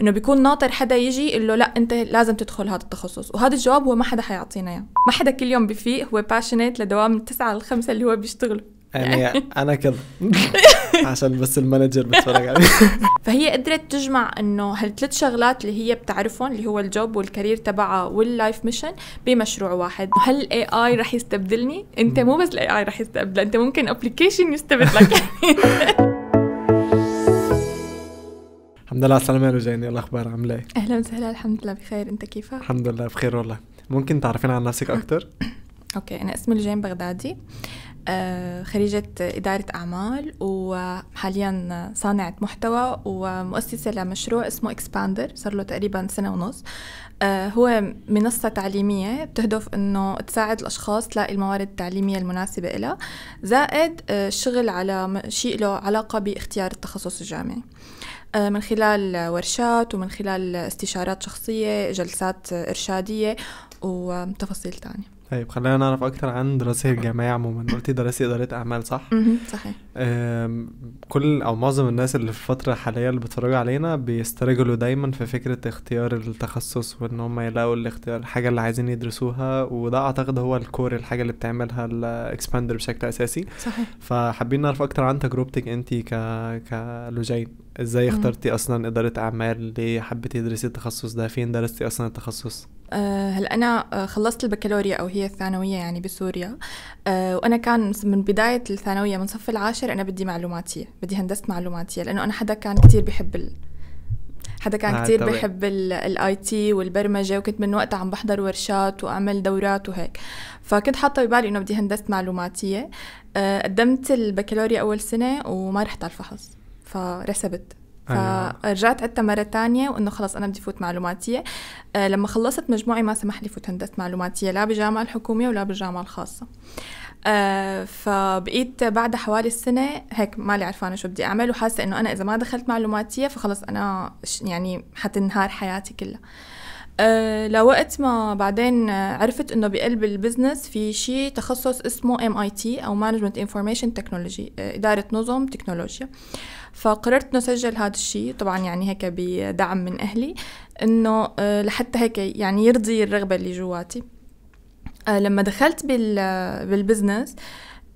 انه بيكون ناطر حدا يجي يقول له لا انت لازم تدخل هذا التخصص وهذا الجواب هو ما حدا حيعطينا اياه ما حدا كل يوم بفيق هو باشنيت لدوام من 9 ل 5 اللي هو بيشتغل يعني انا كذا عشان بس المانجر بتفرج عليه فهي قدرت تجمع انه هالثلاث شغلات اللي هي بتعرفهم اللي هو الجوب والكارير تبعها واللايف ميشن بمشروع واحد هل الاي اي رح يستبدلني انت مو بس الاي اي رح يستبدل انت ممكن ابلكيشن يستبدلك الحمد لله على السلامة جاني إيه الأخبار عاملة إيه؟ أهلا وسهلا الحمد لله بخير أنت كيفك؟ الحمد لله بخير والله ممكن تعرفين عن نفسك أه. أكثر؟ أوكي أنا اسمي لجين بغدادي أه، خريجة إدارة أعمال وحاليا صانعة محتوى ومؤسسة لمشروع اسمه إكسباندر صار له تقريبا سنة ونص أه، هو منصة تعليمية بتهدف أنه تساعد الأشخاص تلاقي الموارد التعليمية المناسبة لها زائد الشغل على شيء له علاقة باختيار التخصص الجامعي آه، من خلال ورشات ومن خلال استشارات شخصية جلسات إرشادية وتفاصيل تانية طيب خلينا نعرف اكتر عن دراسه الجامعيه عموما قلتي دراسه اداره اعمال صح صحيح كل او معظم الناس اللي في الفتره الحاليه اللي بيتفرجوا علينا بيسترجلوا دايما في فكره اختيار التخصص وان هم يلاقوا الاختيار الحاجه اللي عايزين يدرسوها وده اعتقد هو الكور الحاجه اللي بتعملها الاكسباندر بشكل اساسي صحيح فحابين نعرف اكتر عن تجربتك انت ك كلوجين ازاي اخترتي اصلا اداره اعمال ليه حبيتي تدرسي التخصص ده فين درستي اصلا التخصص آه، هلا انا آه، خلصت البكالوريا او هي الثانويه يعني بسوريا آه، وانا كان من بدايه الثانويه من صف العاشر انا بدي معلوماتيه بدي هندسه معلوماتيه لانه انا حدا كان كتير بحب ال... حدا كان آه كتير طبعا. بحب الاي تي والبرمجه وكنت من وقتها عم بحضر ورشات واعمل دورات وهيك فكنت حاطه ببالي انه بدي هندسه معلوماتيه قدمت البكالوريا اول سنه وما رحت على الفحص فرسبت أيوة. فرجعت عدتها مرة تانية وإنه خلص أنا بدي فوت معلوماتية آه، لما خلصت مجموعي ما سمح لي فوت هندسة معلوماتية لا بالجامعة الحكومية ولا بالجامعة الخاصة آه فبقيت بعد حوالي السنة هيك مالي عرفانة شو بدي أعمل وحاسة إنه أنا إذا ما دخلت معلوماتية فخلص أنا يعني حتنهار حياتي كلها أه لوقت ما بعدين عرفت انه بقلب البزنس في شيء تخصص اسمه ام اي تي او مانجمنت انفورميشن تكنولوجي اداره نظم تكنولوجيا أه فقررت انه اسجل هذا الشيء طبعا يعني هيك بدعم من اهلي انه آه، لحتى هيك يعني يرضي الرغبه اللي جواتي آه، لما دخلت بالبزنس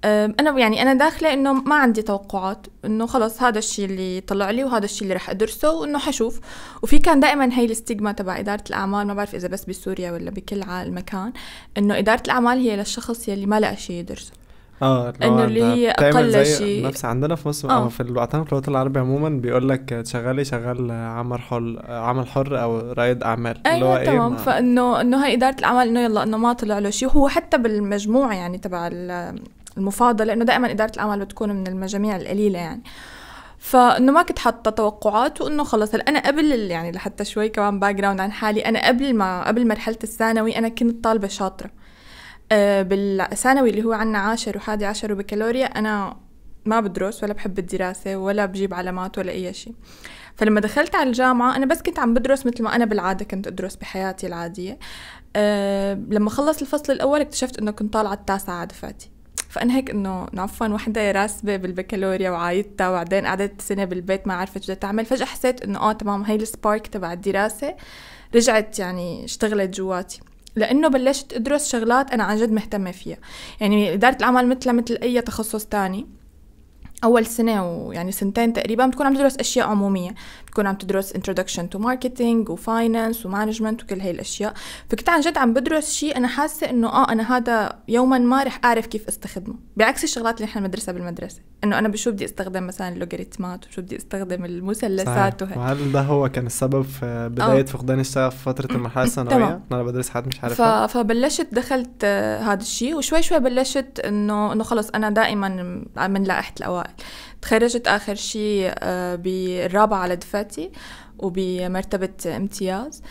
انا يعني انا داخله انه ما عندي توقعات انه خلص هذا الشيء اللي طلع لي وهذا الشيء اللي رح ادرسه وانه حشوف وفي كان دائما هي الاستيغما تبع اداره الاعمال ما بعرف اذا بس بسوريا ولا بكل المكان انه اداره الاعمال هي للشخص يلي ما لقى شيء يدرسه اه انه اللي هي اقل شيء نفس عندنا في مصر او آه. آه، في وقتها في الوطن العربي عموما بيقول لك تشغلي شغال عمل حر عمل حر او رائد اعمال ايوه اللي هو آه، إيه تمام إيه فانه انه هي اداره الاعمال انه يلا انه ما طلع له شيء وهو حتى بالمجموع يعني تبع المفاضله لانه دائما اداره الاعمال بتكون من المجاميع القليله يعني فانه ما كنت حاطه توقعات وانه خلص انا قبل يعني لحتى شوي كمان باك جراوند عن حالي انا قبل ما قبل مرحله الثانوي انا كنت طالبه شاطره آه، بالثانوي اللي هو عنا عاشر وحادي عشر وبكالوريا أنا ما بدرس ولا بحب الدراسة ولا بجيب علامات ولا أي شيء فلما دخلت على الجامعة أنا بس كنت عم بدرس مثل ما أنا بالعادة كنت أدرس بحياتي العادية أه لما خلص الفصل الأول اكتشفت أنه كنت طالعة التاسعة دفعتي فأنا هيك إنه عفوا وحدة راسبة بالبكالوريا وعايدتها وبعدين قعدت سنة بالبيت ما عرفت شو بدها تعمل فجأة حسيت إنه آه تمام هي السبارك تبع الدراسة رجعت يعني اشتغلت جواتي لانه بلشت ادرس شغلات انا عن جد مهتمه فيها يعني اداره الاعمال مثلها مثل اي تخصص تاني اول سنه ويعني سنتين تقريبا بتكون عم تدرس اشياء عموميه تكون عم تدرس introduction to marketing وفاينانس ومانجمنت وكل هاي الاشياء فكنت عن جد عم بدرس شيء انا حاسه انه اه انا هذا يوما ما رح اعرف كيف استخدمه بعكس الشغلات اللي نحن بندرسها بالمدرسه انه انا بشو بدي استخدم مثلا اللوغاريتمات وشو بدي استخدم المثلثات وهيك ده هو كان السبب في بدايه آه. فقدان الشغف في فتره المرحله الثانويه انا بدرس حاجات مش عارفها فبلشت دخلت آه، هذا الشيء وشوي شوي بلشت انه انه خلص انا دائما من لائحه الاوائل تخرجت آخر شيء آه، بالرابعة على دفاتي وبمرتبة امتياز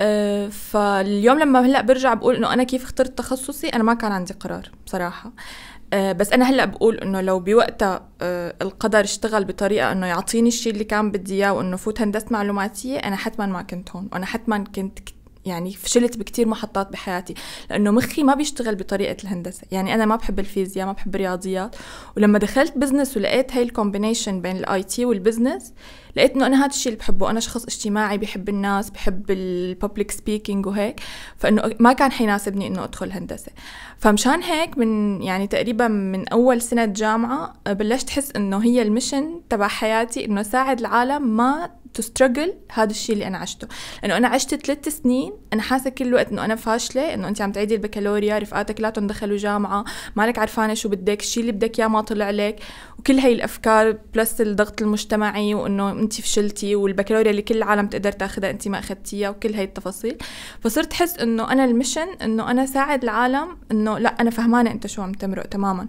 آه، فاليوم لما هلا برجع بقول انه انا كيف اخترت تخصصي انا ما كان عندي قرار بصراحه آه، بس انا هلا بقول انه لو بوقتها القدر اشتغل بطريقه انه يعطيني الشيء اللي كان بدي اياه وانه فوت هندسه معلوماتيه انا حتما ما كنت هون وانا حتما كنت يعني فشلت بكتير محطات بحياتي لانه مخي ما بيشتغل بطريقه الهندسه يعني انا ما بحب الفيزياء ما بحب الرياضيات ولما دخلت بزنس ولقيت هاي الكومبينيشن بين الاي تي والبزنس لقيت انه انا هذا الشيء اللي بحبه انا شخص اجتماعي بحب الناس بحب الببليك سبيكينج وهيك فانه ما كان حيناسبني انه ادخل هندسه فمشان هيك من يعني تقريبا من اول سنه جامعه بلشت احس انه هي المشن تبع حياتي انه ساعد العالم ما تو ستراجل هذا الشيء اللي انا عشته لانه انا عشت ثلاث سنين انا حاسه كل الوقت انه انا فاشله انه انت عم تعيدي البكالوريا رفقاتك لا تندخلوا جامعه مالك عرفانه شو بدك الشيء اللي بدك اياه ما طلع لك وكل هاي الافكار بلس الضغط المجتمعي وانه انت فشلتي والبكالوريا اللي كل العالم تقدر تاخذها انت ما اخذتيها وكل هاي التفاصيل فصرت حس انه انا المشن انه انا ساعد العالم انه لا انا فهمانه انت شو عم تمرق تماما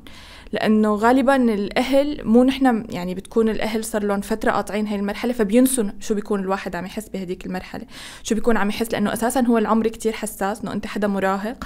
لانه غالبا الاهل مو نحن يعني بتكون الاهل صار لهم فتره قاطعين هاي المرحله فبينسوا شو بيكون الواحد عم يحس بهديك المرحله شو بيكون عم يحس لانه اساسا هو العمر كتير حساس انه انت حدا مراهق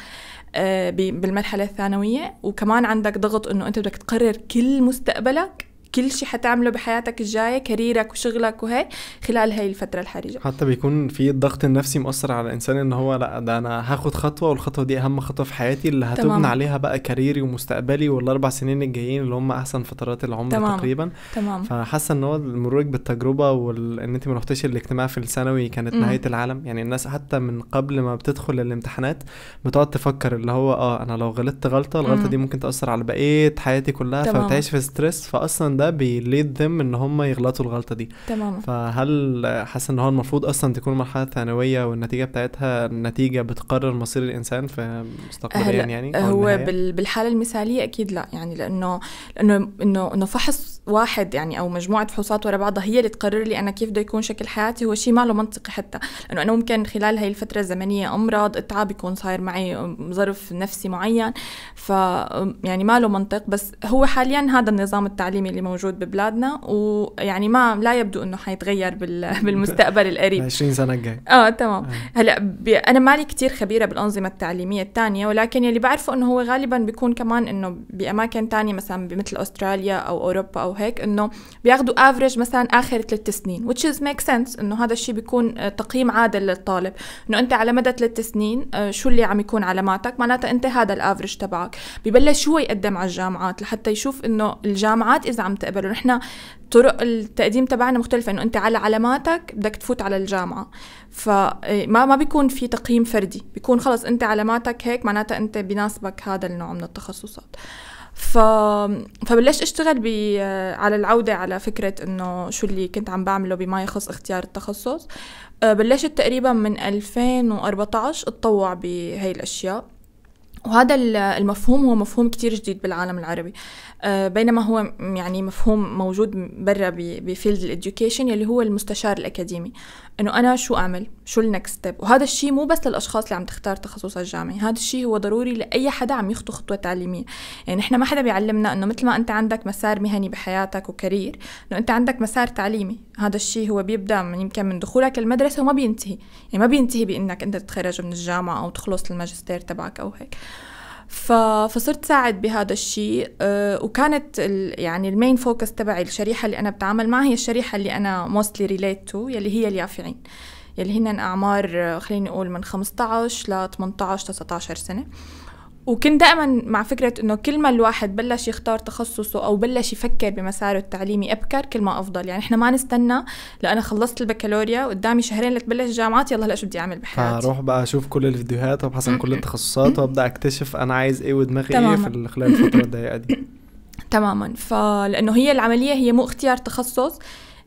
آه، بالمرحله الثانويه وكمان عندك ضغط انه انت بدك تقرر كل مستقبلك كل شيء حتعمله بحياتك الجايه كاريرك وشغلك وهي خلال هاي الفتره الحرجه حتى بيكون في الضغط النفسي مؤثر على الانسان ان هو لا ده انا هاخد خطوه والخطوه دي اهم خطوه في حياتي اللي هتبنى عليها بقى كاريري ومستقبلي والاربع سنين الجايين اللي هم احسن فترات العمر تمام. تقريبا تمام فحاسه ان هو مرورك بالتجربه وان انت ما رحتيش الاجتماع في الثانوي كانت نهايه العالم يعني الناس حتى من قبل ما بتدخل الامتحانات بتقعد تفكر اللي هو اه انا لو غلطت غلطه الغلطه دي ممكن تاثر على بقيه حياتي كلها فبتعيش في ستريس فاصلا ده ده بيليد ذم ان هم يغلطوا الغلطه دي تماما فهل حاسس ان هو المفروض اصلا تكون مرحله ثانويه والنتيجه بتاعتها النتيجه بتقرر مصير الانسان في مستقبليا يعني هو بالحاله المثاليه اكيد لا يعني لانه لانه انه انه فحص واحد يعني او مجموعه فحوصات ورا بعضها هي اللي تقرر لي انا كيف بده يكون شكل حياتي هو شيء ما له منطقي حتى لانه انا ممكن خلال هاي الفتره الزمنيه امرض اتعب يكون صاير معي ظرف نفسي معين ف يعني ما له منطق بس هو حاليا هذا النظام التعليمي اللي موجود موجود ببلادنا ويعني ما لا يبدو انه حيتغير بالمستقبل القريب 20 سنه الجاي اه تمام آه. هلا انا مالي كتير خبيره بالانظمه التعليميه الثانيه ولكن يلي بعرفه انه هو غالبا بيكون كمان انه باماكن ثانيه مثلا مثل استراليا او اوروبا او هيك انه بياخذوا افريج مثلا اخر ثلاث سنين which is make sense انه هذا الشيء بيكون آه، تقييم عادل للطالب انه انت على مدى ثلاث سنين آه، شو اللي عم يكون علاماتك معناتها انت هذا الافرج تبعك ببلش هو يقدم على الجامعات لحتى يشوف انه الجامعات اذا عم تقبله نحن طرق التقديم تبعنا مختلفه انه انت على علاماتك بدك تفوت على الجامعه فما إيه، ما بيكون في تقييم فردي بيكون خلص انت علاماتك هيك معناتها انت بناسبك هذا النوع من التخصصات ف... فبلشت اشتغل ب... آه، على العودة على فكرة انه شو اللي كنت عم بعمله بما يخص اختيار التخصص آه، بلشت تقريبا من 2014 اتطوع بهي الاشياء وهذا المفهوم هو مفهوم كتير جديد بالعالم العربي آه، بينما هو يعني مفهوم موجود برا بفيلد الإديوكيشن اللي هو المستشار الأكاديمي انه انا شو اعمل شو النكست ستيب وهذا الشيء مو بس للاشخاص اللي عم تختار تخصص الجامعي هذا الشيء هو ضروري لاي حدا عم يخطو خطوه تعليميه يعني احنا ما حدا بيعلمنا انه مثل ما انت عندك مسار مهني بحياتك وكارير انه انت عندك مسار تعليمي هذا الشيء هو بيبدا من يمكن من دخولك المدرسه وما بينتهي يعني ما بينتهي بانك انت تتخرج من الجامعه او تخلص الماجستير تبعك او هيك فصرت ساعد بهذا الشيء آه، وكانت يعني المين فوكس تبعي الشريحة اللي أنا بتعامل معها هي الشريحة اللي أنا موستلي ريليت تو يلي هي اليافعين يلي هن أعمار آه، خليني أقول من 15 ل 18 19 سنة وكنت دائما مع فكرة انه كل ما الواحد بلش يختار تخصصه او بلش يفكر بمساره التعليمي ابكر كل ما افضل، يعني احنا ما نستنى لأنا خلصت البكالوريا وقدامي شهرين لتبلش جامعات يلا هلا شو بدي اعمل بحياتي فاروح بقى اشوف كل الفيديوهات وابحث عن كل التخصصات وابدا اكتشف انا عايز ايه ودماغي ايه في خلال الفترة الضيقة دي تماما فلانه هي العملية هي مو اختيار تخصص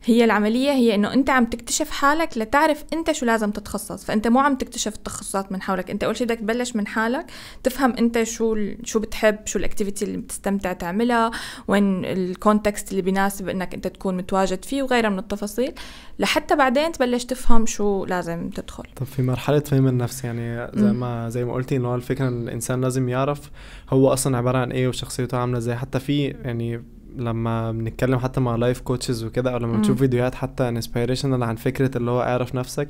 هي العملية هي إنه أنت عم تكتشف حالك لتعرف أنت شو لازم تتخصص فأنت مو عم تكتشف التخصصات من حولك أنت أول شيء بدك تبلش من حالك تفهم أنت شو شو بتحب شو الأكتيفيتي اللي بتستمتع تعملها وين الكونتكست اللي بيناسب إنك أنت تكون متواجد فيه وغيرها من التفاصيل لحتى بعدين تبلش تفهم شو لازم تدخل طب في مرحلة فهم النفس يعني زي ما زي ما قلتي إنه الفكرة إن الإنسان لازم يعرف هو أصلا عبارة عن إيه وشخصيته عاملة إزاي، حتى في يعني لما بنتكلم حتى مع لايف كوتشز وكده او لما بتشوف فيديوهات حتى انسبيريشنال عن فكره اللي هو اعرف نفسك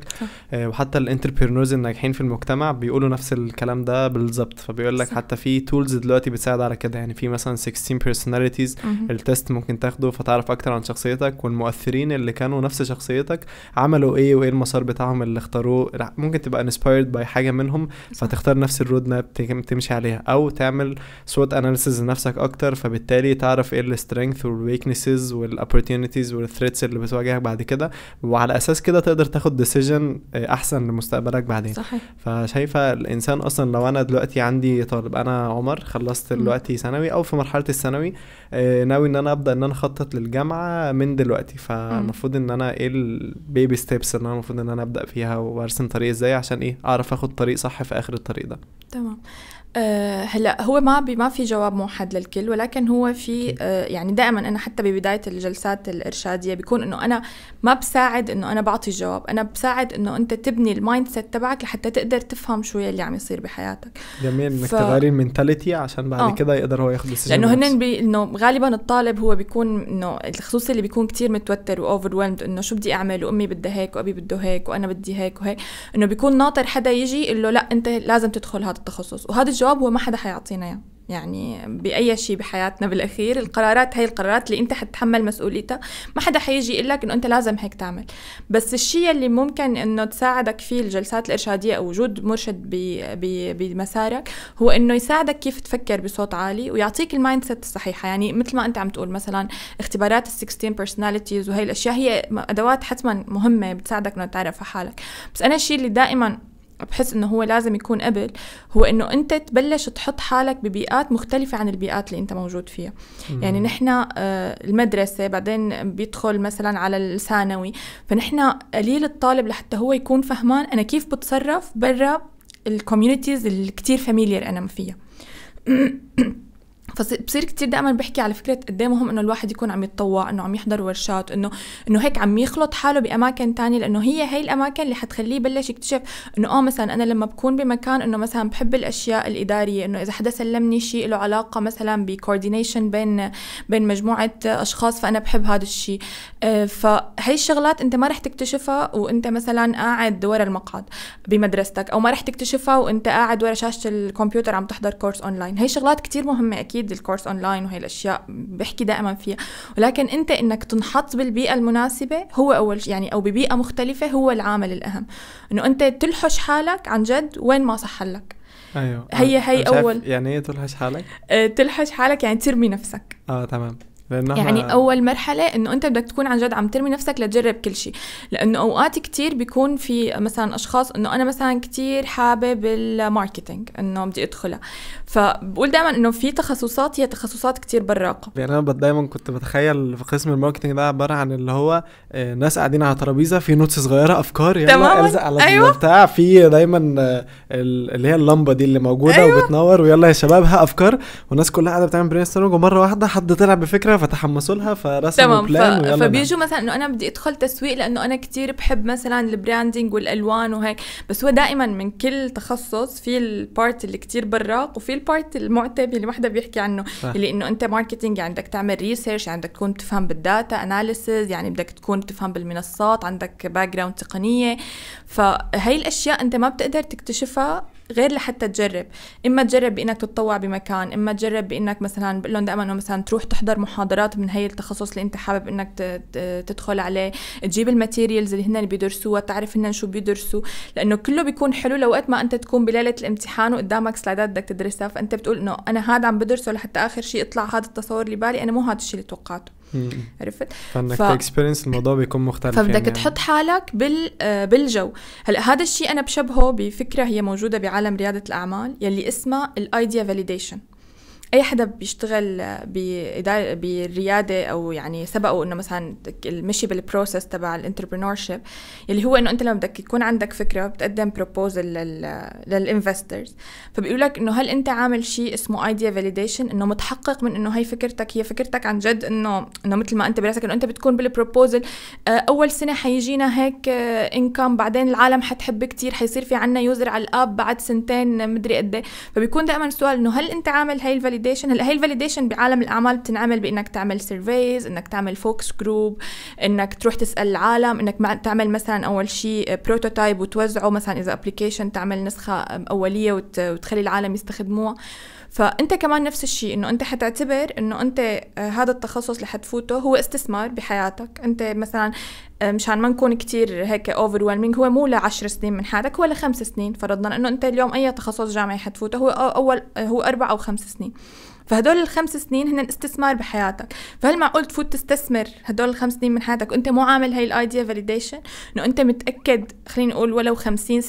آه وحتى الانتربرنورز الناجحين في المجتمع بيقولوا نفس الكلام ده بالظبط فبيقول لك حتى في تولز دلوقتي بتساعد على كده يعني في مثلا 16 بيرسوناليتيز التست ممكن تاخده فتعرف اكتر عن شخصيتك والمؤثرين اللي كانوا نفس شخصيتك عملوا ايه وايه المسار بتاعهم اللي اختاروه ممكن تبقى انسبايرد باي حاجه منهم فتختار نفس الرود ماب تمشي عليها او تعمل سوت اناليسز لنفسك اكتر فبالتالي تعرف ايه strength وال weaknesses وال opportunities وال threats اللي بتواجهك بعد كده وعلى اساس كده تقدر تاخد decision آه، احسن لمستقبلك بعدين صحيح فشايفه الانسان اصلا لو انا دلوقتي عندي طالب انا عمر خلصت دلوقتي ثانوي او في مرحله الثانوي آه، ناوي ان انا ابدا ان انا اخطط للجامعه من دلوقتي فالمفروض ان انا ايه البيبي ستيبس اللي انا المفروض ان انا ابدا فيها وارسم طريق ازاي عشان ايه اعرف اخد طريق صح في اخر الطريق ده تمام أه هلا هو ما بي ما في جواب موحد للكل ولكن هو في أه يعني دائما انا حتى ببدايه الجلسات الارشاديه بيكون انه انا ما بساعد انه انا بعطي الجواب انا بساعد انه انت تبني المايند سيت تبعك لحتى تقدر تفهم شو اللي عم يصير بحياتك جميل انك ف... تغيري المينتاليتي عشان بعد آه. كده يقدر هو ياخذ السجن لانه هن بي... انه غالبا الطالب هو بيكون انه خصوصي اللي بيكون كتير متوتر واوفر انه شو بدي اعمل وامي بدها هيك وابي بده هيك وانا بدي هيك وهيك انه بيكون ناطر حدا يجي يقول له لا انت لازم تدخل هذا التخصص وهذا الجواب الجواب هو ما حدا حيعطينا اياه يعني باي شيء بحياتنا بالاخير القرارات هي القرارات اللي انت حتتحمل مسؤوليتها ما حدا حيجي يقول لك انه انت لازم هيك تعمل بس الشيء اللي ممكن انه تساعدك فيه الجلسات الارشاديه او وجود مرشد بمسارك هو انه يساعدك كيف تفكر بصوت عالي ويعطيك المايند سيت الصحيحه يعني مثل ما انت عم تقول مثلا اختبارات ال 16 بيرسوناليتيز وهي الاشياء هي ادوات حتما مهمه بتساعدك انه تعرف حالك بس انا الشيء اللي دائما بحس انه هو لازم يكون قبل هو انه انت تبلش تحط حالك ببيئات مختلفه عن البيئات اللي انت موجود فيها مم. يعني نحن آه، المدرسه بعدين بيدخل مثلا على الثانوي فنحن قليل الطالب لحتى هو يكون فهمان انا كيف بتصرف برا الكوميونيتيز الكتير فاميليار انا فيها فبصير كتير دائما بحكي على فكره قد مهم انه الواحد يكون عم يتطوع انه عم يحضر ورشات انه انه هيك عم يخلط حاله باماكن تانية لانه هي هي الاماكن اللي حتخليه يبلش يكتشف انه اه مثلا انا لما بكون بمكان انه مثلا بحب الاشياء الاداريه انه اذا حدا سلمني شيء له علاقه مثلا بكوردينيشن بين بين مجموعه اشخاص فانا بحب هذا الشيء آه، فهي الشغلات انت ما رح تكتشفها وانت مثلا قاعد ورا المقعد بمدرستك او ما رح تكتشفها وانت قاعد ورا شاشه الكمبيوتر عم تحضر كورس اونلاين هي شغلات كتير مهمه اكيد اكيد الكورس اونلاين وهي الاشياء بحكي دائما فيها ولكن انت انك تنحط بالبيئه المناسبه هو اول يعني او ببيئه مختلفه هو العامل الاهم انه انت تلحش حالك عن جد وين ما صح لك ايوه هي هي اول يعني ايه تلحش حالك؟ آه، تلحش حالك يعني ترمي نفسك اه تمام لأنها... يعني اول مرحله انه انت بدك تكون عن جد عم ترمي نفسك لتجرب كل شيء لانه اوقات كتير بيكون في مثلا اشخاص انه انا مثلا كتير حابب الماركتينج انه بدي ادخلها فبقول دائما انه في تخصصات هي تخصصات كتير براقه يعني انا دايما كنت بتخيل في قسم الماركتينج ده عباره عن اللي هو آه، ناس قاعدين على ترابيزه في نوتس صغيره افكار يلا الزق على أيوة. بتاع في دايما آه، اللي هي اللمبه دي اللي موجوده أيوة. وبتنور ويلا يا شباب ها افكار والناس كلها قاعده بتعمل برين ومره واحده حد طلع بفكره فتحمسوا لها فرسموا تمام بلان ف... فبيجوا مثلا انه انا بدي ادخل تسويق لانه انا كثير بحب مثلا البراندنج والالوان وهيك بس هو دائما من كل تخصص في البارت اللي كثير براق وفي البارت المعتب اللي ما حدا بيحكي عنه ف... اللي انه انت ماركتينج يعني بدك تعمل ريسيرش يعني بدك تكون تفهم بالداتا اناليسز يعني بدك تكون تفهم بالمنصات عندك باك جراوند تقنيه فهي الاشياء انت ما بتقدر تكتشفها غير لحتى تجرب اما تجرب بانك تتطوع بمكان اما تجرب بانك مثلا بقول لهم دائما انه مثلا تروح تحضر محاضرات من هي التخصص اللي انت حابب انك تدخل عليه تجيب الماتيريالز اللي هن بيدرسوها تعرف هن شو بيدرسوا لانه كله بيكون حلو لوقت ما انت تكون بليله الامتحان وقدامك سلايدات بدك تدرسها فانت بتقول انه انا هذا عم بدرسه لحتى اخر شيء يطلع هذا التصور اللي بالي انا مو هذا الشيء اللي توقعته عرفت فانك ف... تكسبيرينس الموضوع بيكون مختلف فبدك يعني, يعني. تحط حالك بال آه، بالجو هلا هذا الشيء انا بشبهه بفكره هي موجوده بعالم رياده الاعمال يلي اسمها الايديا فاليديشن اي حدا بيشتغل باداره بالرياده او يعني سبقه انه مثلا المشي بالبروسس تبع الانتربرنور شيب اللي هو انه انت لما بدك يكون عندك فكره بتقدم بروبوزل للانفسترز فبيقول لك انه هل انت عامل شيء اسمه ايديا فاليديشن انه متحقق من انه هي فكرتك هي فكرتك عن جد انه انه مثل ما انت براسك انه انت بتكون بالبروبوزل آه، اول سنه حيجينا هيك انكم آه، بعدين العالم حتحب كتير حيصير في عنا يوزر على الاب بعد سنتين مدري قد إيه. فبيكون دائما السؤال انه هل انت عامل هاي الفاليديشن الفاليديشن هلا هي الفاليديشن بعالم الاعمال بتنعمل بانك تعمل سيرفيز انك تعمل فوكس جروب انك تروح تسال العالم انك تعمل مثلا اول شيء بروتوتايب وتوزعه مثلا اذا ابلكيشن تعمل نسخه اوليه وتخلي العالم يستخدموها فانت كمان نفس الشيء انه انت حتعتبر انه انت آه، هذا التخصص اللي حتفوته هو استثمار بحياتك انت مثلا آه، مشان ما نكون كتير هيك اوفر هو مو لعشر سنين من حياتك ولا خمس سنين فرضنا انه انت اليوم اي تخصص جامعي حتفوته هو اول آه، هو اربع او خمس سنين فهدول الخمس سنين هن استثمار بحياتك فهل معقول تفوت تستثمر هدول الخمس سنين من حياتك وانت مو عامل هاي الايديا فاليديشن انه انت متاكد خلينا نقول ولو 50 60%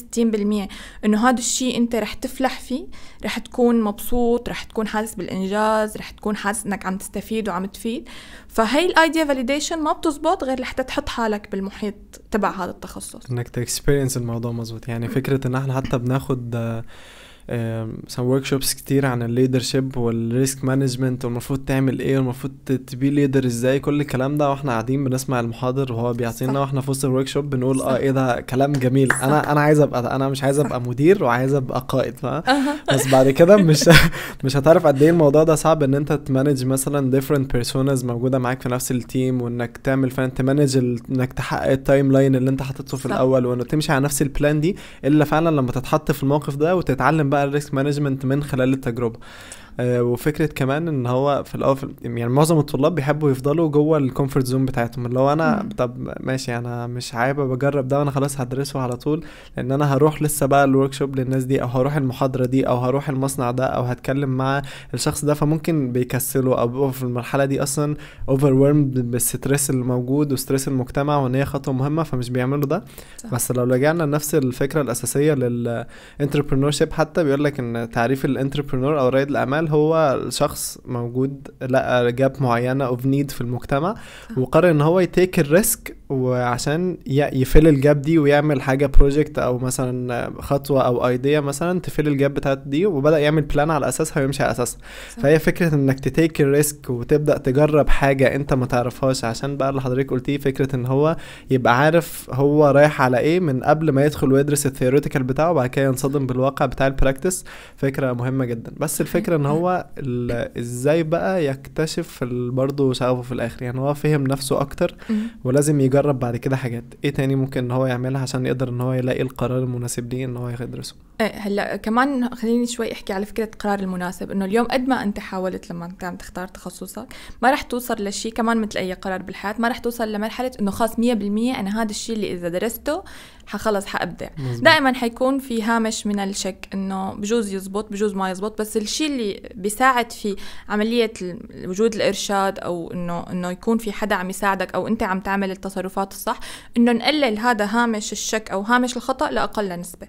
انه هذا الشيء انت رح تفلح فيه رح تكون مبسوط رح تكون حاسس بالانجاز رح تكون حاسس انك عم تستفيد وعم تفيد فهي الايديا فاليديشن ما بتزبط غير لحتى تحط حالك بالمحيط تبع هذا التخصص انك تكسبيرينس الموضوع مزبوط يعني فكره ان احنا حتى بناخد مثلا شوبس كتير عن الليدرشيب والريسك مانجمنت والمفروض تعمل ايه والمفروض تبي ليدر ازاي كل الكلام ده واحنا قاعدين بنسمع المحاضر وهو بيعطينا واحنا في وسط الورك بنقول اه ايه ده كلام جميل انا انا عايز ابقى انا مش عايز ابقى مدير وعايز ابقى قائد بس بعد كده مش مش هتعرف قد ايه الموضوع ده صعب ان انت تمانج مثلا ديفرنت بيرسونز موجوده معاك في نفس التيم وانك تعمل فعلا تمانج انك تحقق التايم لاين اللي انت حاططه في الاول وانك تمشي على نفس البلان دي الا فعلا لما تتحط في الموقف ده وتتعلم بقى بقى الريسك مانجمنت من خلال التجربه آه، وفكره كمان ان هو في الاول يعني معظم الطلاب بيحبوا يفضلوا جوه الكومفورت زون بتاعتهم اللي هو انا مم. طب ماشي انا مش عايبه بجرب ده وانا خلاص هدرسه على طول لان انا هروح لسه بقى الورك شوب للناس دي او هروح المحاضره دي او هروح المصنع ده او هتكلم مع الشخص ده فممكن بيكسله او بيبقوا في المرحله دي اصلا اوفر بالستريس اللي موجود وستريس المجتمع وان هي خطوه مهمه فمش بيعملوا ده صح. بس لو رجعنا لنفس الفكره الاساسيه للانتربرنور حتى بيقول لك ان تعريف الانتربرنور او رائد الاعمال هو شخص موجود لقى جاب معينه اوف نيد في المجتمع وقرر ان هو يتيك الريسك وعشان يفل الجاب دي ويعمل حاجه بروجكت او مثلا خطوه او ايديا مثلا تفل الجاب بتاعت دي وبدا يعمل بلان على اساسها ويمشي على اساسها فهي فكره انك تتيك الريسك وتبدا تجرب حاجه انت ما تعرفهاش عشان بقى اللي حضرتك قلتيه فكره ان هو يبقى عارف هو رايح على ايه من قبل ما يدخل ويدرس الثيوريتيكال بتاعه وبعد كده ينصدم بالواقع بتاع البراكتس فكره مهمه جدا بس الفكره ان هو هو ازاي بقى يكتشف برضه شغفه في الاخر يعني هو فهم نفسه اكتر ولازم يجرب بعد كده حاجات ايه تاني ممكن ان هو يعملها عشان يقدر ان هو يلاقي القرار المناسب ليه ان هو يدرسه ايه هلا كمان خليني شوي احكي على فكره قرار المناسب انه اليوم قد ما انت حاولت لما انت عم تختار تخصصك ما رح توصل لشيء كمان مثل اي قرار بالحياه ما رح توصل لمرحله انه خلص 100% انا هذا الشيء اللي اذا درسته حخلص حابدع دائما حيكون في هامش من الشك انه بجوز يزبط بجوز ما يزبط بس الشيء اللي بيساعد في عمليه وجود الارشاد او انه انه يكون في حدا عم يساعدك او انت عم تعمل التصرفات الصح انه نقلل هذا هامش الشك او هامش الخطا لاقل نسبه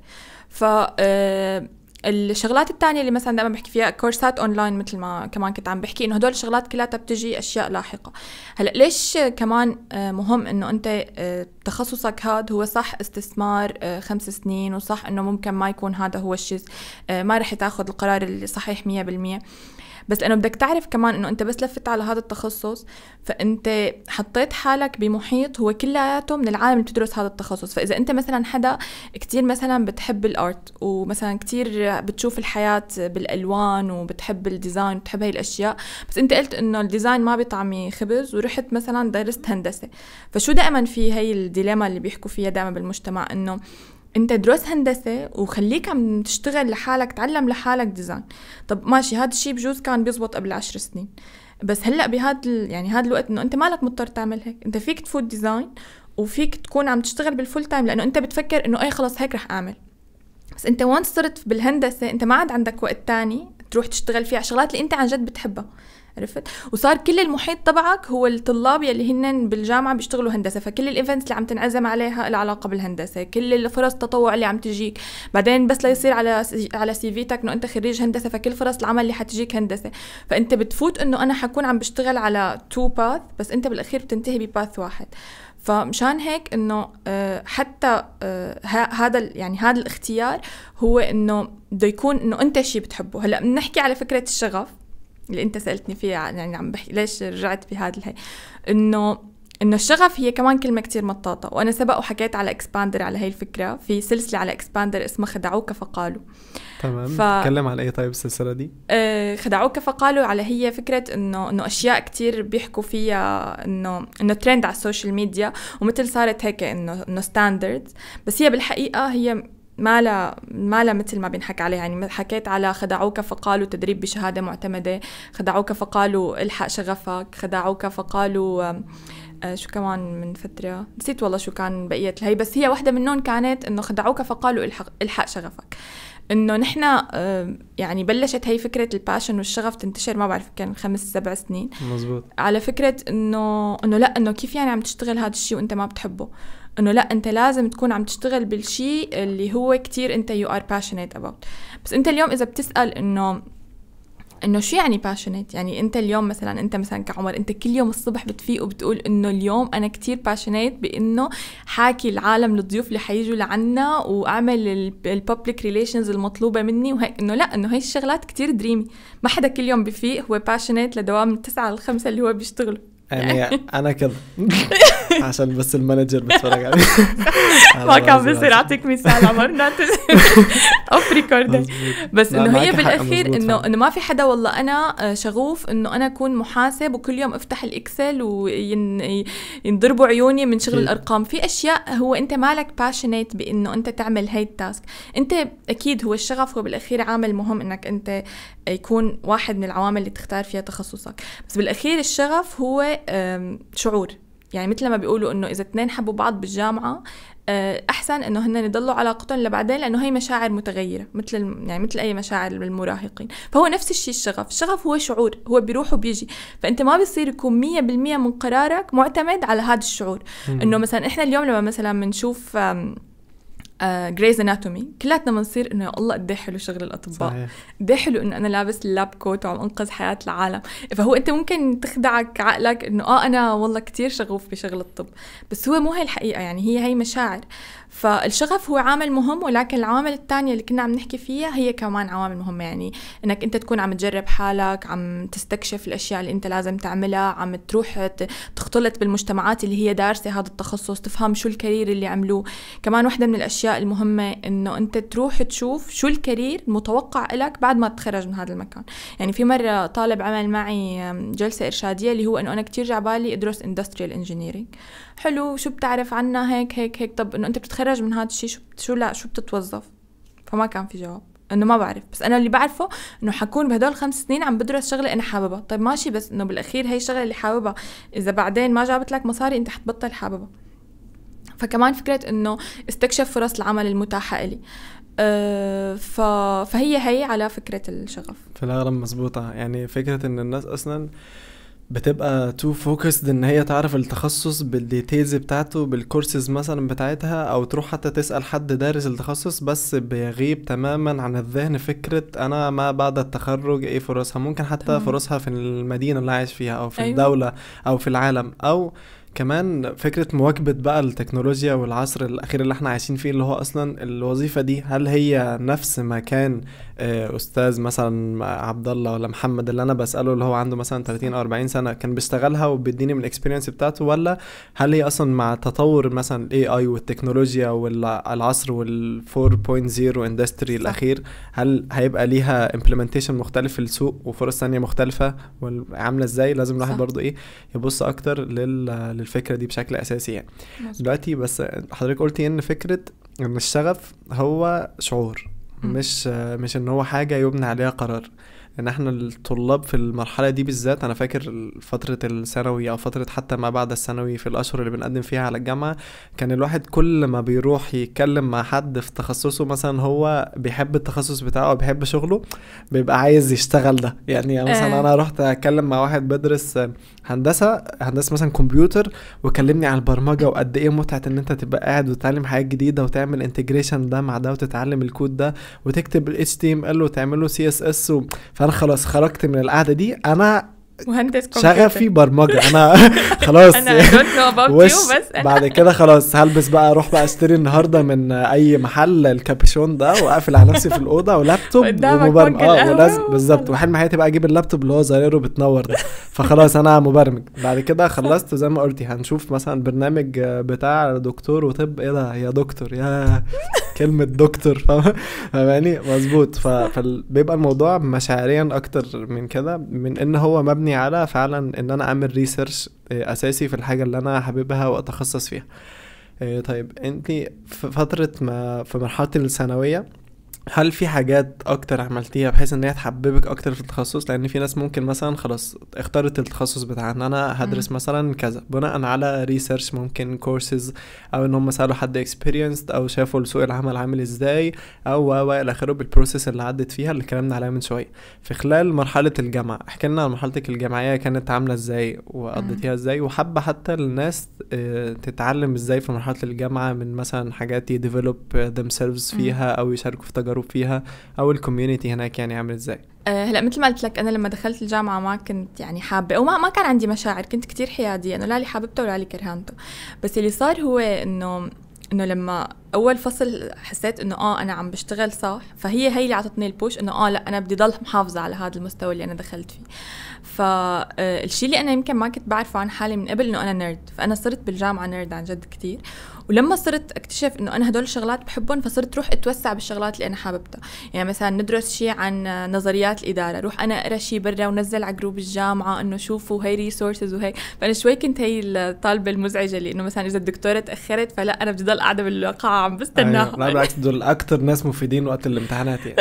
ف آه، الشغلات الثانيه اللي مثلا دائما بحكي فيها كورسات اونلاين مثل ما كمان كنت عم بحكي انه هدول الشغلات كلها بتجي اشياء لاحقه هلا ليش كمان آه، مهم انه انت آه، تخصصك هذا هو صح استثمار آه، خمس سنين وصح انه ممكن ما يكون هذا هو الشيء ما رح تاخذ القرار الصحيح 100% بس لانه بدك تعرف كمان انه انت بس لفت على هذا التخصص فانت حطيت حالك بمحيط هو كلياته من العالم اللي بتدرس هذا التخصص فاذا انت مثلا حدا كتير مثلا بتحب الارت ومثلا كتير بتشوف الحياة بالألوان وبتحب الديزاين وبتحب هاي الأشياء بس أنت قلت إنه الديزاين ما بيطعمي خبز ورحت مثلا درست هندسة فشو دائما في هاي الديليما اللي بيحكوا فيها دائما بالمجتمع إنه انت درس هندسه وخليك عم تشتغل لحالك تعلم لحالك ديزاين طب ماشي هذا الشيء بجوز كان بيزبط قبل عشر سنين بس هلا بهذا يعني هذا الوقت انه انت مالك مضطر تعمل هيك انت فيك تفوت ديزاين وفيك تكون عم تشتغل بالفول تايم لانه انت بتفكر انه اي خلص هيك رح اعمل بس انت وين صرت بالهندسه انت ما عاد عندك وقت تاني تروح تشتغل فيه على الشغلات اللي انت عن جد بتحبها عرفت وصار كل المحيط تبعك هو الطلاب يلي هن بالجامعه بيشتغلوا هندسه فكل الايفنتس اللي عم تنعزم عليها لها علاقه بالهندسه كل الفرص التطوع اللي عم تجيك بعدين بس ليصير على على سي فيتك انه انت خريج هندسه فكل فرص العمل اللي حتجيك هندسه فانت بتفوت انه انا حكون عم بشتغل على تو باث بس انت بالاخير بتنتهي بباث واحد فمشان هيك انه آه، حتى آه، هذا يعني هذا الاختيار هو انه بده يكون انه انت شيء بتحبه هلا بنحكي على فكره الشغف اللي انت سالتني فيها يعني عم بحكي ليش رجعت بهذا الهي انه انه الشغف هي كمان كلمه كتير مطاطه وانا سبق وحكيت على اكسباندر على هي الفكره في سلسله على اكسباندر اسمها خدعوك فقالوا آه تمام ف... تكلم عن اي طيب السلسله دي؟ آه، خدعوك فقالوا على هي فكره انه انه اشياء كتير بيحكوا فيها انه انه ترند على السوشيال ميديا ومثل صارت هيك انه انه ستاندردز بس هي بالحقيقه هي ما لا ما لا مثل ما بينحكى عليها يعني حكيت على خدعوك فقالوا تدريب بشهاده معتمده خدعوك فقالوا الحق شغفك خدعوك فقالوا آه،, آه شو كمان من فترة نسيت والله شو كان بقية الهي بس هي واحدة منهم كانت انه خدعوك فقالوا الحق الحق شغفك انه نحن آه، يعني بلشت هي فكره الباشن والشغف تنتشر ما بعرف كان خمس سبع سنين مزبوط على فكره انه انه لا انه كيف يعني عم تشتغل هذا الشيء وانت ما بتحبه انه لا انت لازم تكون عم تشتغل بالشيء اللي هو كتير انت يو ار باشنيت اباوت بس انت اليوم اذا بتسال انه انه شو يعني باشنت يعني انت اليوم مثلا انت مثلا كعمر انت كل يوم الصبح بتفيق وبتقول انه اليوم انا كتير باشنت بانه حاكي العالم للضيوف اللي حيجوا لعنا واعمل الببليك ريليشنز المطلوبه مني وهيك انه لا انه هي الشغلات كتير دريمي ما حدا كل يوم بفيق هو باشنت لدوام من 9 ل 5 اللي هو بيشتغله يعني انا كده عشان بس المانجر بيتفرج علي ما كان بصير اعطيك مثال عمر اوف ريكوردينج بس انه هي بالاخير انه انه ما في حدا والله انا آه، شغوف انه انا اكون محاسب وكل يوم افتح الاكسل وينضربوا عيوني من شغل الارقام في اشياء هو انت مالك باشنيت بانه انت تعمل هاي التاسك انت اكيد هو الشغف هو بالاخير عامل مهم انك انت يكون واحد من العوامل اللي تختار فيها تخصصك بس بالاخير الشغف هو شعور يعني مثل ما بيقولوا انه اذا اثنين حبوا بعض بالجامعه آه، احسن انه هن يضلوا علاقتهم لبعدين لانه هي مشاعر متغيره مثل يعني مثل اي مشاعر بالمراهقين فهو نفس الشيء الشغف الشغف هو شعور هو بيروح وبيجي فانت ما بيصير يكون 100% من قرارك معتمد على هذا الشعور انه مثلا احنا اليوم لما مثلا بنشوف جريز آه، اناتومي كلاتنا بنصير انه يا الله قد حلو شغل الاطباء قد حلو انه انا لابس اللاب كوت وعم انقذ حياه العالم فهو انت ممكن تخدعك عقلك انه اه انا والله كتير شغوف بشغل الطب بس هو مو هي الحقيقه يعني هي هي مشاعر فالشغف هو عامل مهم ولكن العوامل الثانيه اللي كنا عم نحكي فيها هي كمان عوامل مهمه يعني انك انت تكون عم تجرب حالك عم تستكشف الاشياء اللي انت لازم تعملها عم تروح تختلط بالمجتمعات اللي هي دارسه هذا التخصص تفهم شو الكارير اللي عملوه كمان وحده من الاشياء المهمه انه انت تروح تشوف شو الكارير المتوقع لك بعد ما تتخرج من هذا المكان يعني في مره طالب عمل معي جلسه ارشاديه اللي هو انه انا كتير جعبالي ادرس اندستريال انجينيرينج حلو شو بتعرف عنا هيك هيك هيك طب انه انت بتتخرج من هذا الشيء شو شو لا شو بتتوظف فما كان في جواب انه ما بعرف بس انا اللي بعرفه انه حكون بهدول الخمس سنين عم بدرس شغله انا حاببها طيب ماشي بس انه بالاخير هي الشغله اللي حاببها اذا بعدين ما جابت لك مصاري انت حتبطل حاببها فكمان فكرة انه استكشف فرص العمل المتاحة لي آه، ف... فهي هي على فكرة الشغف في الأغلب مزبوطة يعني فكرة ان الناس اصلا بتبقى تو فوكسد ان هي تعرف التخصص بالديتيلز بتاعته بالكورسز مثلا بتاعتها او تروح حتى تسأل حد دارس التخصص بس بيغيب تماما عن الذهن فكرة انا ما بعد التخرج ايه فرصها ممكن حتى تمام. فرصها في المدينة اللي عايش فيها او في أيوة. الدولة او في العالم او كمان فكره مواكبه بقى التكنولوجيا والعصر الاخير اللي احنا عايشين فيه اللي هو اصلا الوظيفه دي هل هي نفس ما كان آه، استاذ مثلا عبد الله ولا محمد اللي انا بساله اللي هو عنده مثلا 30 او 40 سنه كان بيشتغلها وبيديني من الاكسبيرينس بتاعته ولا هل هي اصلا مع تطور مثلا الاي اي والتكنولوجيا والعصر وال 4.0 اندستري الاخير هل هيبقى ليها امبلمنتيشن مختلف في السوق وفرص ثانيه مختلفه وعامله ازاي لازم الواحد برضه ايه يبص اكتر لل للفكره دي بشكل اساسي يعني دلوقتي بس حضرتك قلتي ان فكره ان الشغف هو شعور مش مش ان هو حاجه يبنى عليها قرار ان احنا الطلاب في المرحله دي بالذات انا فاكر فتره الثانوي او فتره حتى ما بعد الثانوي في الاشهر اللي بنقدم فيها على الجامعه كان الواحد كل ما بيروح يتكلم مع حد في تخصصه مثلا هو بيحب التخصص بتاعه او بيحب شغله بيبقى عايز يشتغل ده يعني مثلا آه. انا رحت اتكلم مع واحد بدرس هندسه هندسه مثلا كمبيوتر وكلمني على البرمجه وقد ايه متعه ان انت تبقى قاعد وتتعلم حاجات جديده وتعمل انتجريشن ده مع ده وتتعلم الكود ده وتكتب ال HTML وتعمله CSS و... فانا انا خلاص خرجت من القعده دي انا مهندس شغفي برمجه انا خلاص انا بس بعد كده خلاص هلبس بقى اروح بقى اشتري النهارده من اي محل الكابشون ده واقفل على نفسي في الاوضه ولابتوب ومبرمج اه ولازم بالظبط وحلم حياتي بقى اجيب اللابتوب اللي هو زريره بتنور ده فخلاص انا مبرمج بعد كده خلصت زي ما قلتي هنشوف مثلا برنامج بتاع دكتور وطب ايه ده يا دكتور يا كلمه دكتور فاهماني مظبوط فبيبقى الموضوع مشاعريا اكتر من كده من ان هو مبني على فعلا ان انا اعمل ريسيرش آه، اساسي في الحاجه اللي انا حاببها واتخصص فيها آه، طيب انت في فتره ما في مرحله الثانويه هل في حاجات اكتر عملتيها بحيث ان هي تحببك اكتر في التخصص لان في ناس ممكن مثلا خلاص اختارت التخصص بتاعها ان انا هدرس مثلا كذا بناء على ريسيرش ممكن كورسز او ان هم سالوا حد اكسبيرينسد او شافوا سوق العمل عامل ازاي او و و الى اخره بالبروسيس اللي عدت فيها اللي اتكلمنا عليها من شويه في خلال مرحله الجامعه احكي لنا عن مرحلتك الجامعيه كانت عامله ازاي وقضيتيها ازاي وحابه حتى الناس آه، تتعلم ازاي في مرحله الجامعه من مثلا حاجات يديفلوب themselves فيها او يشاركوا في تجارب الجروب فيها او الكوميونتي هناك يعني عامل ازاي آه، هلا مثل ما قلت لك انا لما دخلت الجامعه ما كنت يعني حابه وما ما كان عندي مشاعر كنت كتير حياديه انه لا لي حاببته ولا لي كرهانته بس اللي صار هو انه انه لما اول فصل حسيت انه اه انا عم بشتغل صح فهي هي اللي اعطتني البوش انه اه لا انا بدي ضل محافظه على هذا المستوى اللي انا دخلت فيه فالشيء آه، اللي انا يمكن ما كنت بعرفه عن حالي من قبل انه انا نيرد فانا صرت بالجامعه نيرد عن جد كثير ولما صرت اكتشف انه انا هدول الشغلات بحبهم فصرت روح اتوسع بالشغلات اللي انا حاببتها يعني مثلا ندرس شيء عن نظريات الاداره روح انا اقرا شيء برا ونزل على جروب الجامعه انه شوفوا هي ريسورسز وهي فانا شوي كنت هي الطالبه المزعجه اللي انه مثلا اذا الدكتوره تاخرت فلا انا بدي ضل قاعده بالقاعه عم بستناها لا أيوة، بالعكس دول اكثر ناس مفيدين وقت الامتحانات يعني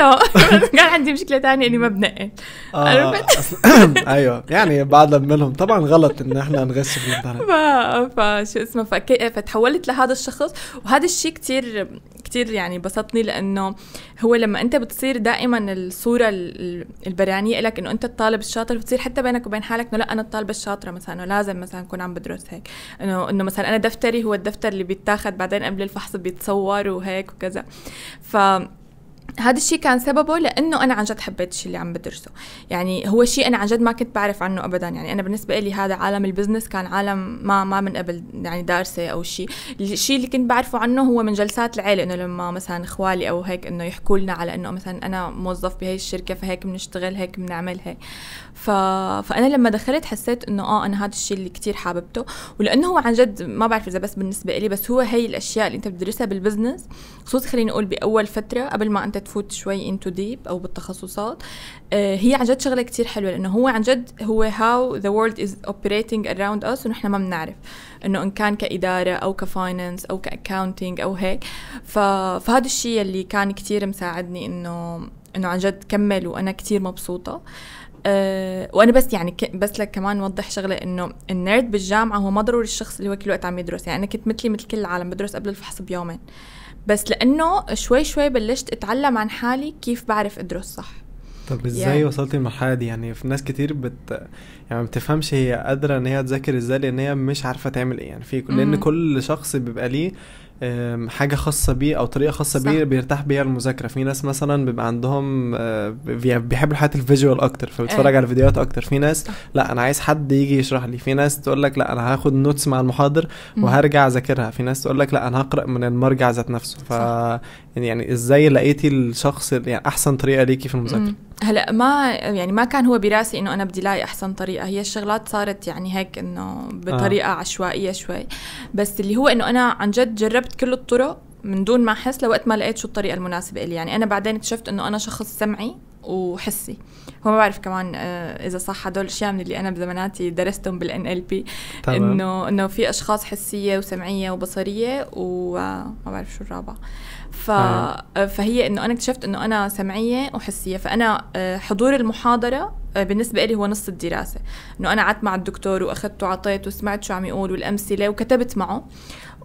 كان عندي مشكله ثانيه اني ما بنقي آه، ايوه يعني بعض منهم طبعا غلط ان احنا نغش في الامتحانات فشو اسمه فتحولت تحولت لهذا الشخص وهذا الشيء كتير كتير يعني بسطني لانه هو لما انت بتصير دائما الصوره البرانيه لك انه انت الطالب الشاطر بتصير حتى بينك وبين حالك انه لا انا الطالبه الشاطره مثلا ولازم لازم مثلا اكون عم بدرس هيك انه انه مثلا انا دفتري هو الدفتر اللي بيتاخد بعدين قبل الفحص بيتصور وهيك وكذا ف هذا الشيء كان سببه لانه انا عن جد حبيت الشيء اللي عم بدرسه يعني هو شيء انا عن جد ما كنت بعرف عنه ابدا يعني انا بالنسبه لي هذا عالم البزنس كان عالم ما ما من قبل يعني دارسه او شيء الشيء اللي كنت بعرفه عنه هو من جلسات العيله انه لما مثلا اخوالي او هيك انه يحكوا لنا على انه مثلا انا موظف بهي الشركه فهيك بنشتغل هيك بنعمل هيك ف... فانا لما دخلت حسيت انه اه انا هذا الشيء اللي كتير حاببته ولانه هو عن جد ما بعرف اذا بس بالنسبه لي بس هو هي الاشياء اللي انت بتدرسها بالبزنس خصوصا خليني اقول باول فتره قبل ما انت تفوت شوي انتو ديب او بالتخصصات آه، هي عن جد شغله كتير حلوه لانه هو عن جد هو هاو ذا وورلد از اوبريتنج اراوند اس ونحن ما بنعرف انه ان كان كاداره او كفاينانس او كاكاونتنج او هيك فهذا الشيء اللي كان كتير مساعدني انه انه عن جد كمل وانا كتير مبسوطه أه وانا بس يعني بس لك كمان نوضح شغله انه النيرد بالجامعه هو ما ضروري الشخص اللي هو كل الوقت عم يدرس يعني انا كنت مثلي مثل كل العالم بدرس قبل الفحص بيومين بس لانه شوي شوي بلشت اتعلم عن حالي كيف بعرف ادرس صح طب ازاي يعني. وصلتي للمرحله دي يعني في ناس كتير بت يعني ما بتفهمش هي قادره ان هي تذاكر ازاي لان هي مش عارفه تعمل ايه يعني في لان كل شخص بيبقى ليه حاجه خاصه بيه او طريقه خاصه بيه بيرتاح بيها المذاكره في ناس مثلا بيبقى عندهم آه، بيحبوا الحاجات الفيجوال اكتر فبيتفرج آه. على فيديوهات اكتر في ناس لا انا عايز حد يجي يشرح لي في ناس تقول لك لا انا هاخد نوتس مع المحاضر وهرجع اذاكرها في ناس تقول لك لا انا هقرا من المرجع ذات نفسه ف يعني ازاي لقيتي الشخص يعني احسن طريقه ليكي في المذاكره هلا ما يعني ما كان هو براسي انه انا بدي لاقي احسن طريقه هي الشغلات صارت يعني هيك انه بطريقه آه. عشوائيه شوي بس اللي هو انه انا عن جد جربت كل الطرق من دون ما احس لوقت ما لقيت شو الطريقه المناسبه لي يعني انا بعدين اكتشفت انه انا شخص سمعي وحسي هو ما بعرف كمان آه، اذا صح هدول الاشياء من اللي انا بزماناتي درستهم بالان ال بي انه انه في اشخاص حسيه وسمعيه وبصريه وما آه، بعرف شو الرابعه ف... آه. فهي انه انا اكتشفت انه انا سمعيه وحسيه فانا آه، حضور المحاضره آه، بالنسبه لي هو نص الدراسه انه انا قعدت مع الدكتور واخذت وعطيت وسمعت شو عم يقول والامثله وكتبت معه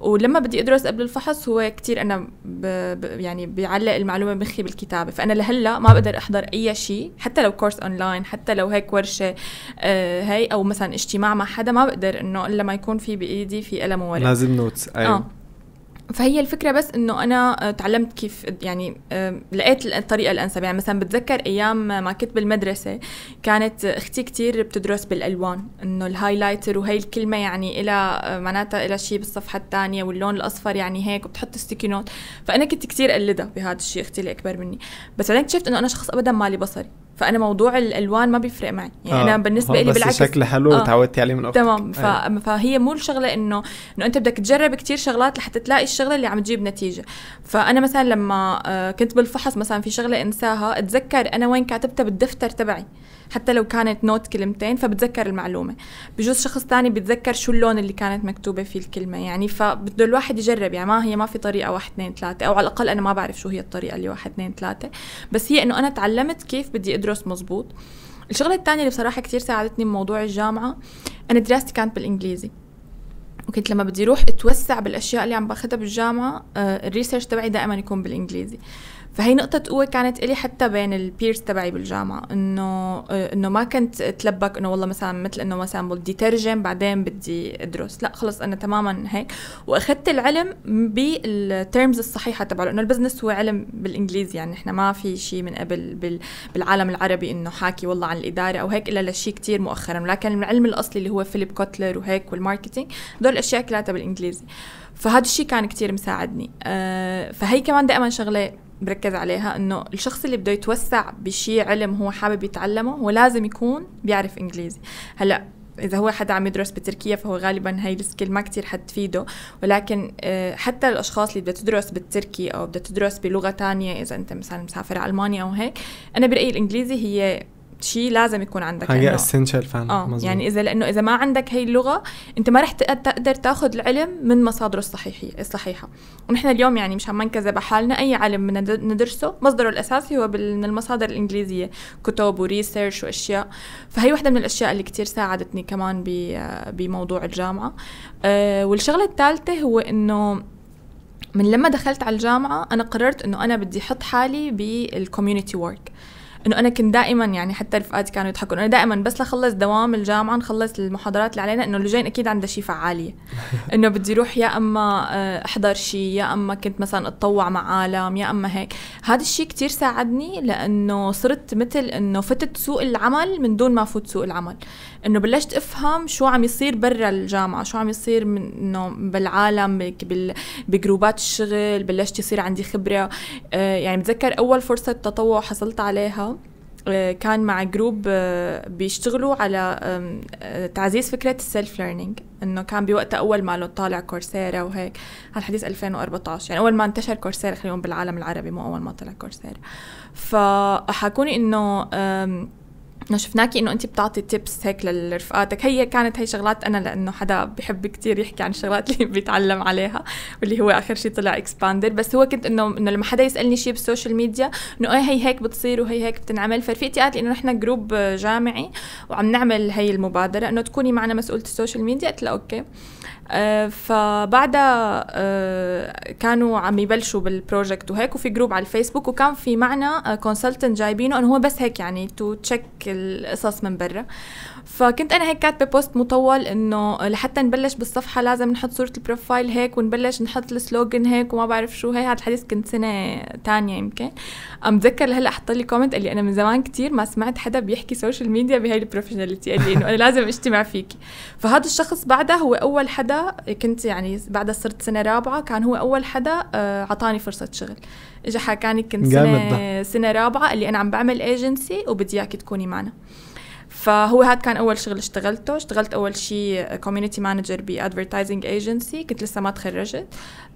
ولما بدي ادرس قبل الفحص هو كتير انا ب... يعني بيعلق المعلومه بمخي بالكتابه فانا لهلا ما بقدر احضر اي شيء حتى لو كورس اونلاين حتى لو هيك ورشه هاي هي او مثلا اجتماع مع حدا ما بقدر انه الا ما يكون في بايدي في قلم وورق لازم نوتس أيوه. اه فهي الفكره بس انه انا آه، تعلمت كيف يعني آه، لقيت الطريقه الانسب يعني مثلا بتذكر ايام ما كنت بالمدرسه كانت اختي كتير بتدرس بالالوان انه الهايلايتر وهي الكلمه يعني إلى آه، معناتها إلى شيء بالصفحه الثانيه واللون الاصفر يعني هيك وبتحط ستيكي نوت فانا كنت كتير اقلدها بهذا الشيء اختي اللي اكبر مني بس بعدين اكتشفت انه انا شخص ابدا مالي بصري فانا موضوع الالوان ما بيفرق معي يعني آه. انا بالنسبه آه، لي بالعكس شكل حلو آه. وتعودتي عليه من اختك تمام ف... أيه. فهي مو الشغله انه انه انت بدك تجرب كتير شغلات لحتى تلاقي الشغله اللي عم تجيب نتيجه فانا مثلا لما آه، كنت بالفحص مثلا في شغله انساها اتذكر انا وين كاتبتها بالدفتر تبعي حتى لو كانت نوت كلمتين فبتذكر المعلومه بجوز شخص ثاني بيتذكر شو اللون اللي كانت مكتوبه فيه الكلمه يعني فبده الواحد يجرب يعني ما هي ما في طريقه واحد اثنين ثلاثه او على الاقل انا ما بعرف شو هي الطريقه اللي واحد اثنين ثلاثه بس هي انه انا تعلمت كيف بدي ادرس مزبوط الشغله الثانيه اللي بصراحه كثير ساعدتني بموضوع الجامعه انا دراستي كانت بالانجليزي وكنت لما بدي اروح اتوسع بالاشياء اللي عم باخذها بالجامعه آه، الريسيرش تبعي دائما يكون بالانجليزي فهي نقطة قوة كانت إلي حتى بين البيرز تبعي بالجامعة إنه آه، إنه ما كنت تلبك إنه والله مثلا مثل إنه مثلا بدي ترجم بعدين بدي أدرس، لا خلص أنا تماما هيك وأخذت العلم بالترمز الصحيحة تبعه لأنه البزنس هو علم بالإنجليزي يعني إحنا ما في شيء من قبل بالعالم العربي إنه حاكي والله عن الإدارة أو هيك إلا لشيء كتير مؤخرا، لكن العلم الأصلي اللي هو فيليب كوتلر وهيك والماركتينج دول الأشياء كلها بالإنجليزي. فهذا الشيء كان كتير مساعدني أه فهي كمان دائما شغله بركز عليها انه الشخص اللي بده يتوسع بشي علم هو حابب يتعلمه هو لازم يكون بيعرف انجليزي هلا اذا هو حدا عم يدرس بتركيا فهو غالبا هاي السكيل ما كتير حتفيده ولكن آه، حتى الاشخاص اللي بدها تدرس بالتركي او بدها تدرس بلغه تانية اذا انت مثلا مسافر على المانيا او هيك انا برايي الانجليزي هي شيء لازم يكون عندك حاجه اسينشال فعلا اه مزبوط. يعني اذا لانه اذا ما عندك هي اللغه انت ما رح تقدر تاخذ العلم من مصادره الصحيحه الصحيحه ونحن اليوم يعني مشان ما نكذب حالنا اي علم ندرسه مصدره الاساسي هو من المصادر الانجليزيه كتب وريسيرش واشياء فهي وحده من الاشياء اللي كتير ساعدتني كمان بموضوع الجامعه أه والشغله الثالثه هو انه من لما دخلت على الجامعة أنا قررت إنه أنا بدي أحط حالي بالكوميونتي ورك انه انا كنت دائما يعني حتى رفقاتي كانوا يضحكوا انا دائما بس لخلص دوام الجامعه نخلص المحاضرات اللي علينا انه لجين اكيد عندها شيء فعاليه انه بدي روح يا اما آه، احضر شيء يا اما كنت مثلا اتطوع مع عالم يا اما هيك هذا الشيء كتير ساعدني لانه صرت مثل انه فتت سوق العمل من دون ما فوت سوق العمل انه بلشت افهم شو عم يصير برا الجامعه شو عم يصير من انه بالعالم بجروبات الشغل بلشت يصير عندي خبره آه، يعني بتذكر اول فرصه تطوع حصلت عليها آه، كان مع جروب آه، بيشتغلوا على آه، تعزيز فكرة السيلف ليرنينج انه كان بوقتها اول ما له طالع كورسيرا وهيك هالحديث 2014 يعني اول ما انتشر كورسيرا خلينا بالعالم العربي مو اول ما طلع كورسيرا فحكوني انه انه شفناكي انه انت بتعطي تيبس هيك لرفقاتك هي كانت هي شغلات انا لانه حدا بحب كتير يحكي عن الشغلات اللي بيتعلم عليها واللي هو اخر شيء طلع اكسباندر بس هو كنت انه انه لما حدا يسالني شيء بالسوشيال ميديا انه ايه هي هيك بتصير وهي هيك بتنعمل فرفيقتي قالت لي انه نحن جروب جامعي وعم نعمل هي المبادره انه تكوني معنا مسؤوله السوشيال ميديا قلت لها اوكي آه، فبعدها آه، كانوا عم يبلشوا بالبروجكت وهيك وفي جروب على الفيسبوك وكان في معنا كونسلتنت آه، جايبينه انه هو بس هيك يعني تو تشيك القصص من برا فكنت انا هيك كاتبه بوست مطول انه لحتى نبلش بالصفحه لازم نحط صوره البروفايل هيك ونبلش نحط السلوجن هيك وما بعرف شو هي هذا الحديث كنت سنه تانية يمكن عم بتذكر هلا حط لي كومنت قال لي انا من زمان كثير ما سمعت حدا بيحكي سوشيال ميديا بهي البروفيشناليتي قال لي انه انا لازم اجتمع فيكي فهذا الشخص بعدها هو اول حدا كنت يعني بعدها صرت سنه رابعه كان هو اول حدا اعطاني آه، فرصه شغل اجى حكاني كنت سنه سنه رابعه قال لي انا عم بعمل ايجنسي وبدي اياكي تكوني معنا فهو هذا كان اول شغل اشتغلته اشتغلت اول شيء كوميونتي مانجر بادفرتايزنج ايجنسي كنت لسه ما تخرجت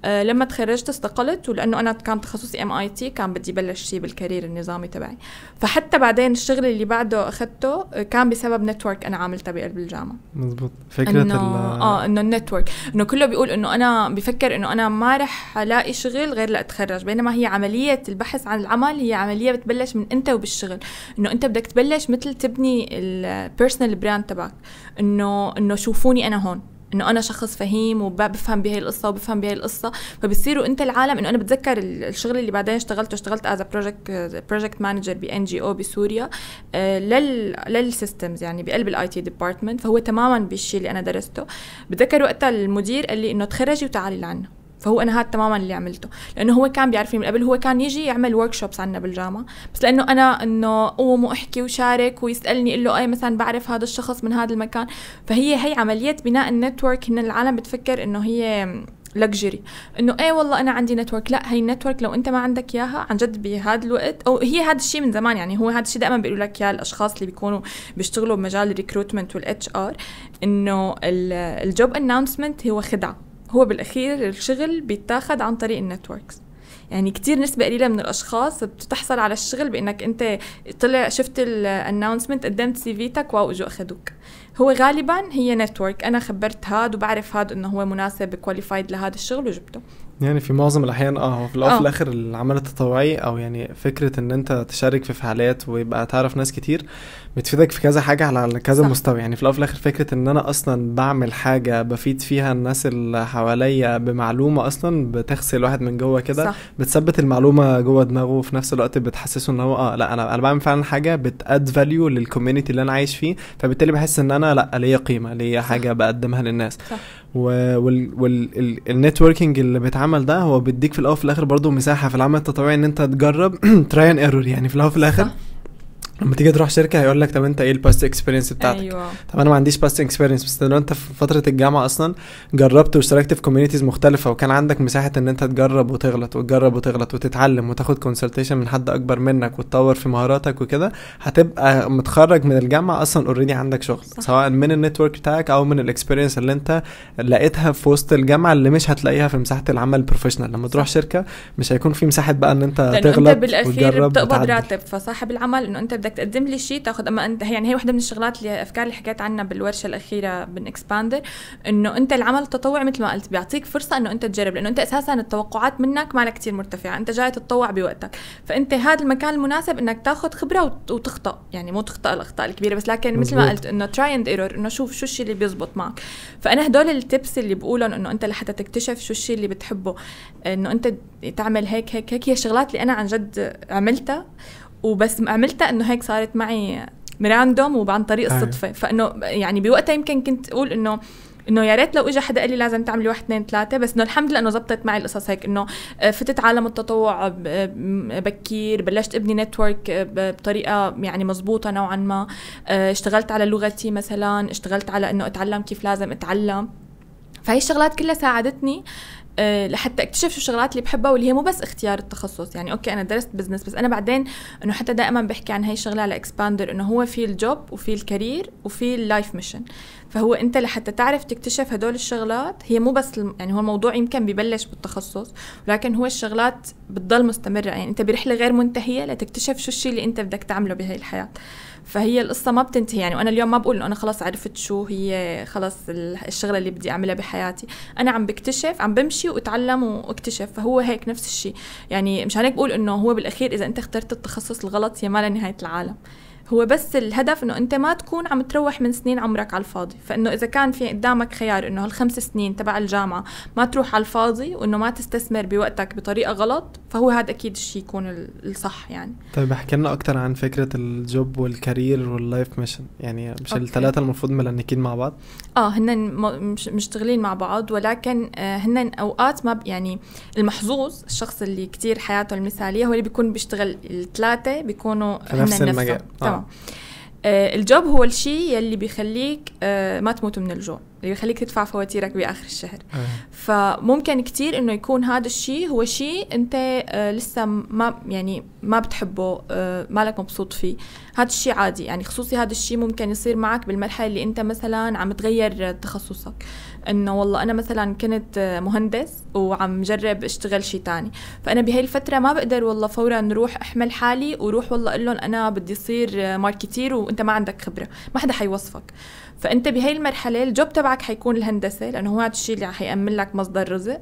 آه، لما تخرجت استقلت ولانه انا كان تخصصي ام اي تي كان بدي بلش شيء بالكارير النظامي تبعي فحتى بعدين الشغل اللي بعده اخذته آه، كان بسبب نتورك انا عاملتها بقلب الجامعه مزبوط فكره اه انه النتورك انه كله بيقول انه انا بفكر انه انا ما رح الاقي شغل غير لاتخرج بينما هي عمليه البحث عن العمل هي عمليه بتبلش من انت وبالشغل انه انت بدك تبلش مثل تبني البيرسونال براند تبعك انه انه شوفوني انا هون انه انا شخص فهيم وبفهم بهي القصه وبفهم بهي القصه فبصيروا انت العالم انه انا بتذكر الشغل اللي بعدين اشتغلته اشتغلت از بروجكت بروجكت مانجر بان جي او بسوريا آه، لل للسيستمز يعني بقلب الاي تي ديبارتمنت فهو تماما بالشيء اللي انا درسته بتذكر وقتها المدير قال لي انه تخرجي وتعالي لعنا فهو انا هذا تماما اللي عملته لانه هو كان بيعرفني من قبل هو كان يجي يعمل ورك شوبس عندنا بالجامعه بس لانه انا انه قوم واحكي وشارك ويسالني اقول له اي مثلا بعرف هذا الشخص من هذا المكان فهي هي عمليه بناء النتورك هن العالم بتفكر انه هي لكجري انه ايه والله انا عندي نتورك لا هي النتورك لو انت ما عندك اياها عن جد بهذا الوقت او هي هذا الشيء من زمان يعني هو هذا الشيء دائما بيقولوا لك يا الاشخاص اللي بيكونوا بيشتغلوا بمجال الريكروتمنت والاتش ار انه الجوب اناونسمنت هو خدعه هو بالاخير الشغل بيتاخد عن طريق النتوركس يعني كتير نسبة قليلة من الأشخاص بتحصل على الشغل بإنك أنت طلع شفت الأناونسمنت قدمت سي فيتك واو إجوا أخذوك هو غالبا هي نتورك أنا خبرت هاد وبعرف هاد إنه هو مناسب كواليفايد لهذا الشغل وجبته يعني في معظم الأحيان آه هو في الأول وفي آه. الآخر العمل التطوعي أو يعني فكرة إن أنت تشارك في فعاليات ويبقى تعرف ناس كتير بتفيدك في كذا حاجه على كذا صح. مستوى يعني في الاول وفي الاخر فكره ان انا اصلا بعمل حاجه بفيد فيها الناس اللي حواليا بمعلومه اصلا بتغسل الواحد من جوه كده بتثبت المعلومه جوه دماغه وفي نفس الوقت بتحسسه ان هو اه لا انا انا بعمل فعلا حاجه بتاد فاليو للكوميونتي اللي انا عايش فيه فبالتالي بحس ان انا لا ليا قيمه ليا حاجه بقدمها للناس صح. والنتوركينج اللي بيتعمل ده هو بيديك في الاول وفي الاخر برضه مساحه في العمل التطوعي ان انت تجرب تراي اند ايرور يعني في الاول وفي الاخر صح. لما تيجي تروح شركه هيقول لك طب انت ايه الباست اكسبيرينس بتاعتك أيوة. طب انا ما عنديش باست اكسبيرينس بس لو انت في فتره الجامعه اصلا جربت واشتركت في كوميونيتيز مختلفه وكان عندك مساحه ان انت تجرب وتغلط وتجرب وتغلط وتتعلم وتاخد كونسلتيشن من حد اكبر منك وتطور في مهاراتك وكده هتبقى متخرج من الجامعه اصلا اوريدي عندك شغل صح. سواء من النتورك بتاعك او من الاكسبيرينس اللي انت لقيتها في وسط الجامعه اللي مش هتلاقيها في مساحه العمل البروفيشنال لما تروح شركه مش هيكون في مساحه بقى ان انت تغلط انت بالاخير وتجرب بتقبض راتب فصاحب العمل انه انت بدك بدك تقدم لي شيء تاخذ اما انت يعني هي وحده من الشغلات اللي افكار اللي حكيت عنها بالورشه الاخيره من اكسباندر انه انت العمل التطوعي مثل ما قلت بيعطيك فرصه انه انت تجرب لانه انت اساسا التوقعات منك ما كثير مرتفعه انت جاي تتطوع بوقتك فانت هذا المكان المناسب انك تاخذ خبره وتخطا يعني مو تخطا الاخطاء الكبيره بس لكن مثل ما قلت انه تراي اند ايرور انه شوف شو الشيء اللي بيزبط معك فانا هدول التبس اللي بقولهم انه انت لحتى تكتشف شو الشيء اللي بتحبه انه انت تعمل هيك هيك هيك هي الشغلات اللي انا عن جد عملتها وبس عملتها انه هيك صارت معي راندوم وعن طريق الصدفه فانه يعني بوقتها يمكن كنت اقول انه انه يا ريت لو اجى حدا قال لي لازم تعملي واحد اثنين ثلاثه بس انه الحمد لله انه زبطت معي القصص هيك انه آه، فتت عالم التطوع آه، بكير بلشت ابني نتورك آه، بطريقه يعني مزبوطه نوعا ما اشتغلت على لغتي مثلا اشتغلت على انه اتعلم كيف لازم اتعلم فهي الشغلات كلها ساعدتني آه لحتى آه، اكتشف شو الشغلات اللي بحبها واللي هي مو بس اختيار التخصص يعني اوكي انا درست بزنس بس انا بعدين انه حتى دائما بحكي عن هاي الشغله على اكسباندر انه هو في الجوب وفي الكارير وفي اللايف ميشن فهو انت لحتى تعرف تكتشف هدول الشغلات هي مو بس يعني هو الموضوع يمكن ببلش بالتخصص ولكن هو الشغلات بتضل مستمره يعني انت برحله غير منتهيه لتكتشف شو الشيء اللي انت بدك تعمله بهي الحياه فهي القصة ما بتنتهي يعني وأنا اليوم ما بقول إنه أنا خلاص عرفت شو هي خلاص الشغلة اللي بدي أعملها بحياتي أنا عم بكتشف عم بمشي وأتعلم وأكتشف فهو هيك نفس الشيء يعني مش هيك بقول إنه هو بالأخير إذا أنت اخترت التخصص الغلط هي ما لنهاية العالم هو بس الهدف انه انت ما تكون عم تروح من سنين عمرك على الفاضي فانه اذا كان في قدامك خيار انه هالخمس سنين تبع الجامعه ما تروح على الفاضي وانه ما تستثمر بوقتك بطريقه غلط فهو هذا اكيد الشيء يكون الصح يعني طيب احكي لنا اكثر عن فكره الجوب والكارير واللايف ميشن يعني مش الثلاثه المفروض ملنكين مع بعض اه هن مشتغلين مع بعض ولكن آه، هن اوقات ما يعني المحظوظ الشخص اللي كتير حياته المثاليه هو اللي بيكون بيشتغل الثلاثه بيكونوا في نفس المجال آه. آه، الجوب هو الشيء يلي بيخليك آه، ما تموت من الجوع اللي يخليك تدفع فواتيرك باخر الشهر أه. فممكن كثير انه يكون هذا الشيء هو شيء انت آه لسه ما يعني ما بتحبه آه لك مبسوط فيه هذا الشيء عادي يعني خصوصي هذا الشيء ممكن يصير معك بالمرحله اللي انت مثلا عم تغير تخصصك انه والله انا مثلا كنت آه، مهندس وعم جرب اشتغل شيء تاني فانا بهي الفتره ما بقدر والله فورا روح احمل حالي وروح والله اقول لهم انا بدي اصير آه، ماركتير وانت ما عندك خبره ما حدا حيوصفك فانت بهي المرحله الجوب تبعك حيكون الهندسه لانه هو هذا الشيء اللي حيامن لك مصدر رزق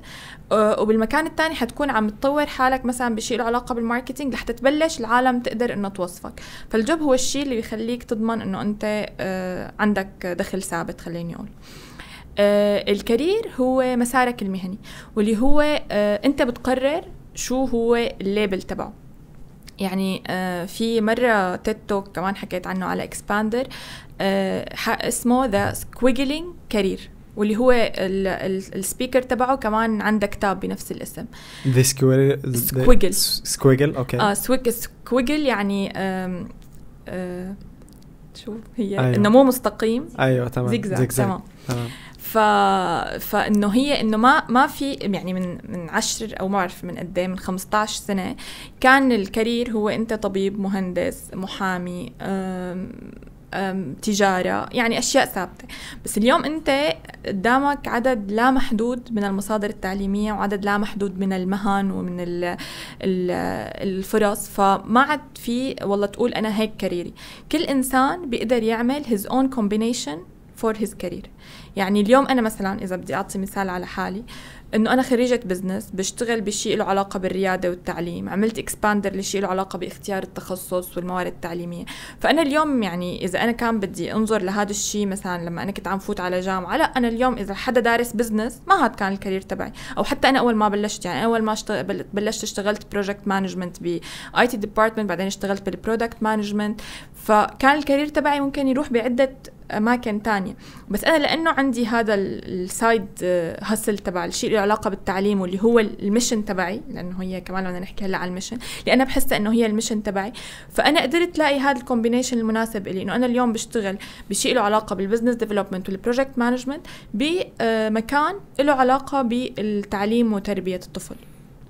أه، وبالمكان الثاني حتكون عم تطور حالك مثلا بشيء له علاقه بالماركتينج لحتى تبلش العالم تقدر انه توصفك فالجوب هو الشيء اللي بيخليك تضمن انه انت أه، عندك دخل ثابت خليني اقول أه، الكارير هو مسارك المهني واللي هو انت بتقرر شو هو الليبل تبعه يعني آه، في مرة تيد توك كمان حكيت عنه على اكسباندر آه، اسمه ذا سكويجلينج كارير واللي هو السبيكر تبعه كمان عنده كتاب بنفس الاسم ذا سكويجل سكويجل اوكي اه سكويجل يعني آه، شو هي أيوة. انه مو مستقيم ايوه تمام زيكزاك تمام. ف... فانه هي انه ما ما في يعني من من 10 او ما بعرف من قد من 15 سنه كان الكارير هو انت طبيب مهندس محامي أم... تجاره يعني اشياء ثابته بس اليوم انت قدامك عدد لا محدود من المصادر التعليميه وعدد لا محدود من المهن ومن الـ الـ الفرص فما عاد في والله تقول انا هيك كاريري كل انسان بيقدر يعمل his own combination for his career يعني اليوم انا مثلا اذا بدي اعطي مثال على حالي انه انا خريجه بزنس بشتغل بشيء له علاقه بالرياده والتعليم عملت اكسباندر لشيء له علاقه باختيار التخصص والموارد التعليميه فانا اليوم يعني اذا انا كان بدي انظر لهذا الشيء مثلا لما انا كنت عم فوت على جامعه لا انا اليوم اذا حدا دارس بزنس ما هاد كان الكارير تبعي او حتى انا اول ما بلشت يعني اول ما اشتغل بلشت اشتغلت بروجكت مانجمنت باي تي ديبارتمنت بعدين اشتغلت بالبرودكت مانجمنت فكان الكارير تبعي ممكن يروح بعدة أماكن تانية بس أنا لأنه عندي هذا السايد هسل آه، تبع الشيء له علاقة بالتعليم واللي هو المشن تبعي لأنه هي كمان بدنا نحكي هلا على المشن أنا بحس إنه هي المشن تبعي فأنا قدرت لاقي هذا الكومبينيشن المناسب إلي إنه أنا اليوم بشتغل بشيء له علاقة بالبزنس ديفلوبمنت والبروجكت مانجمنت بمكان له علاقة بالتعليم وتربية الطفل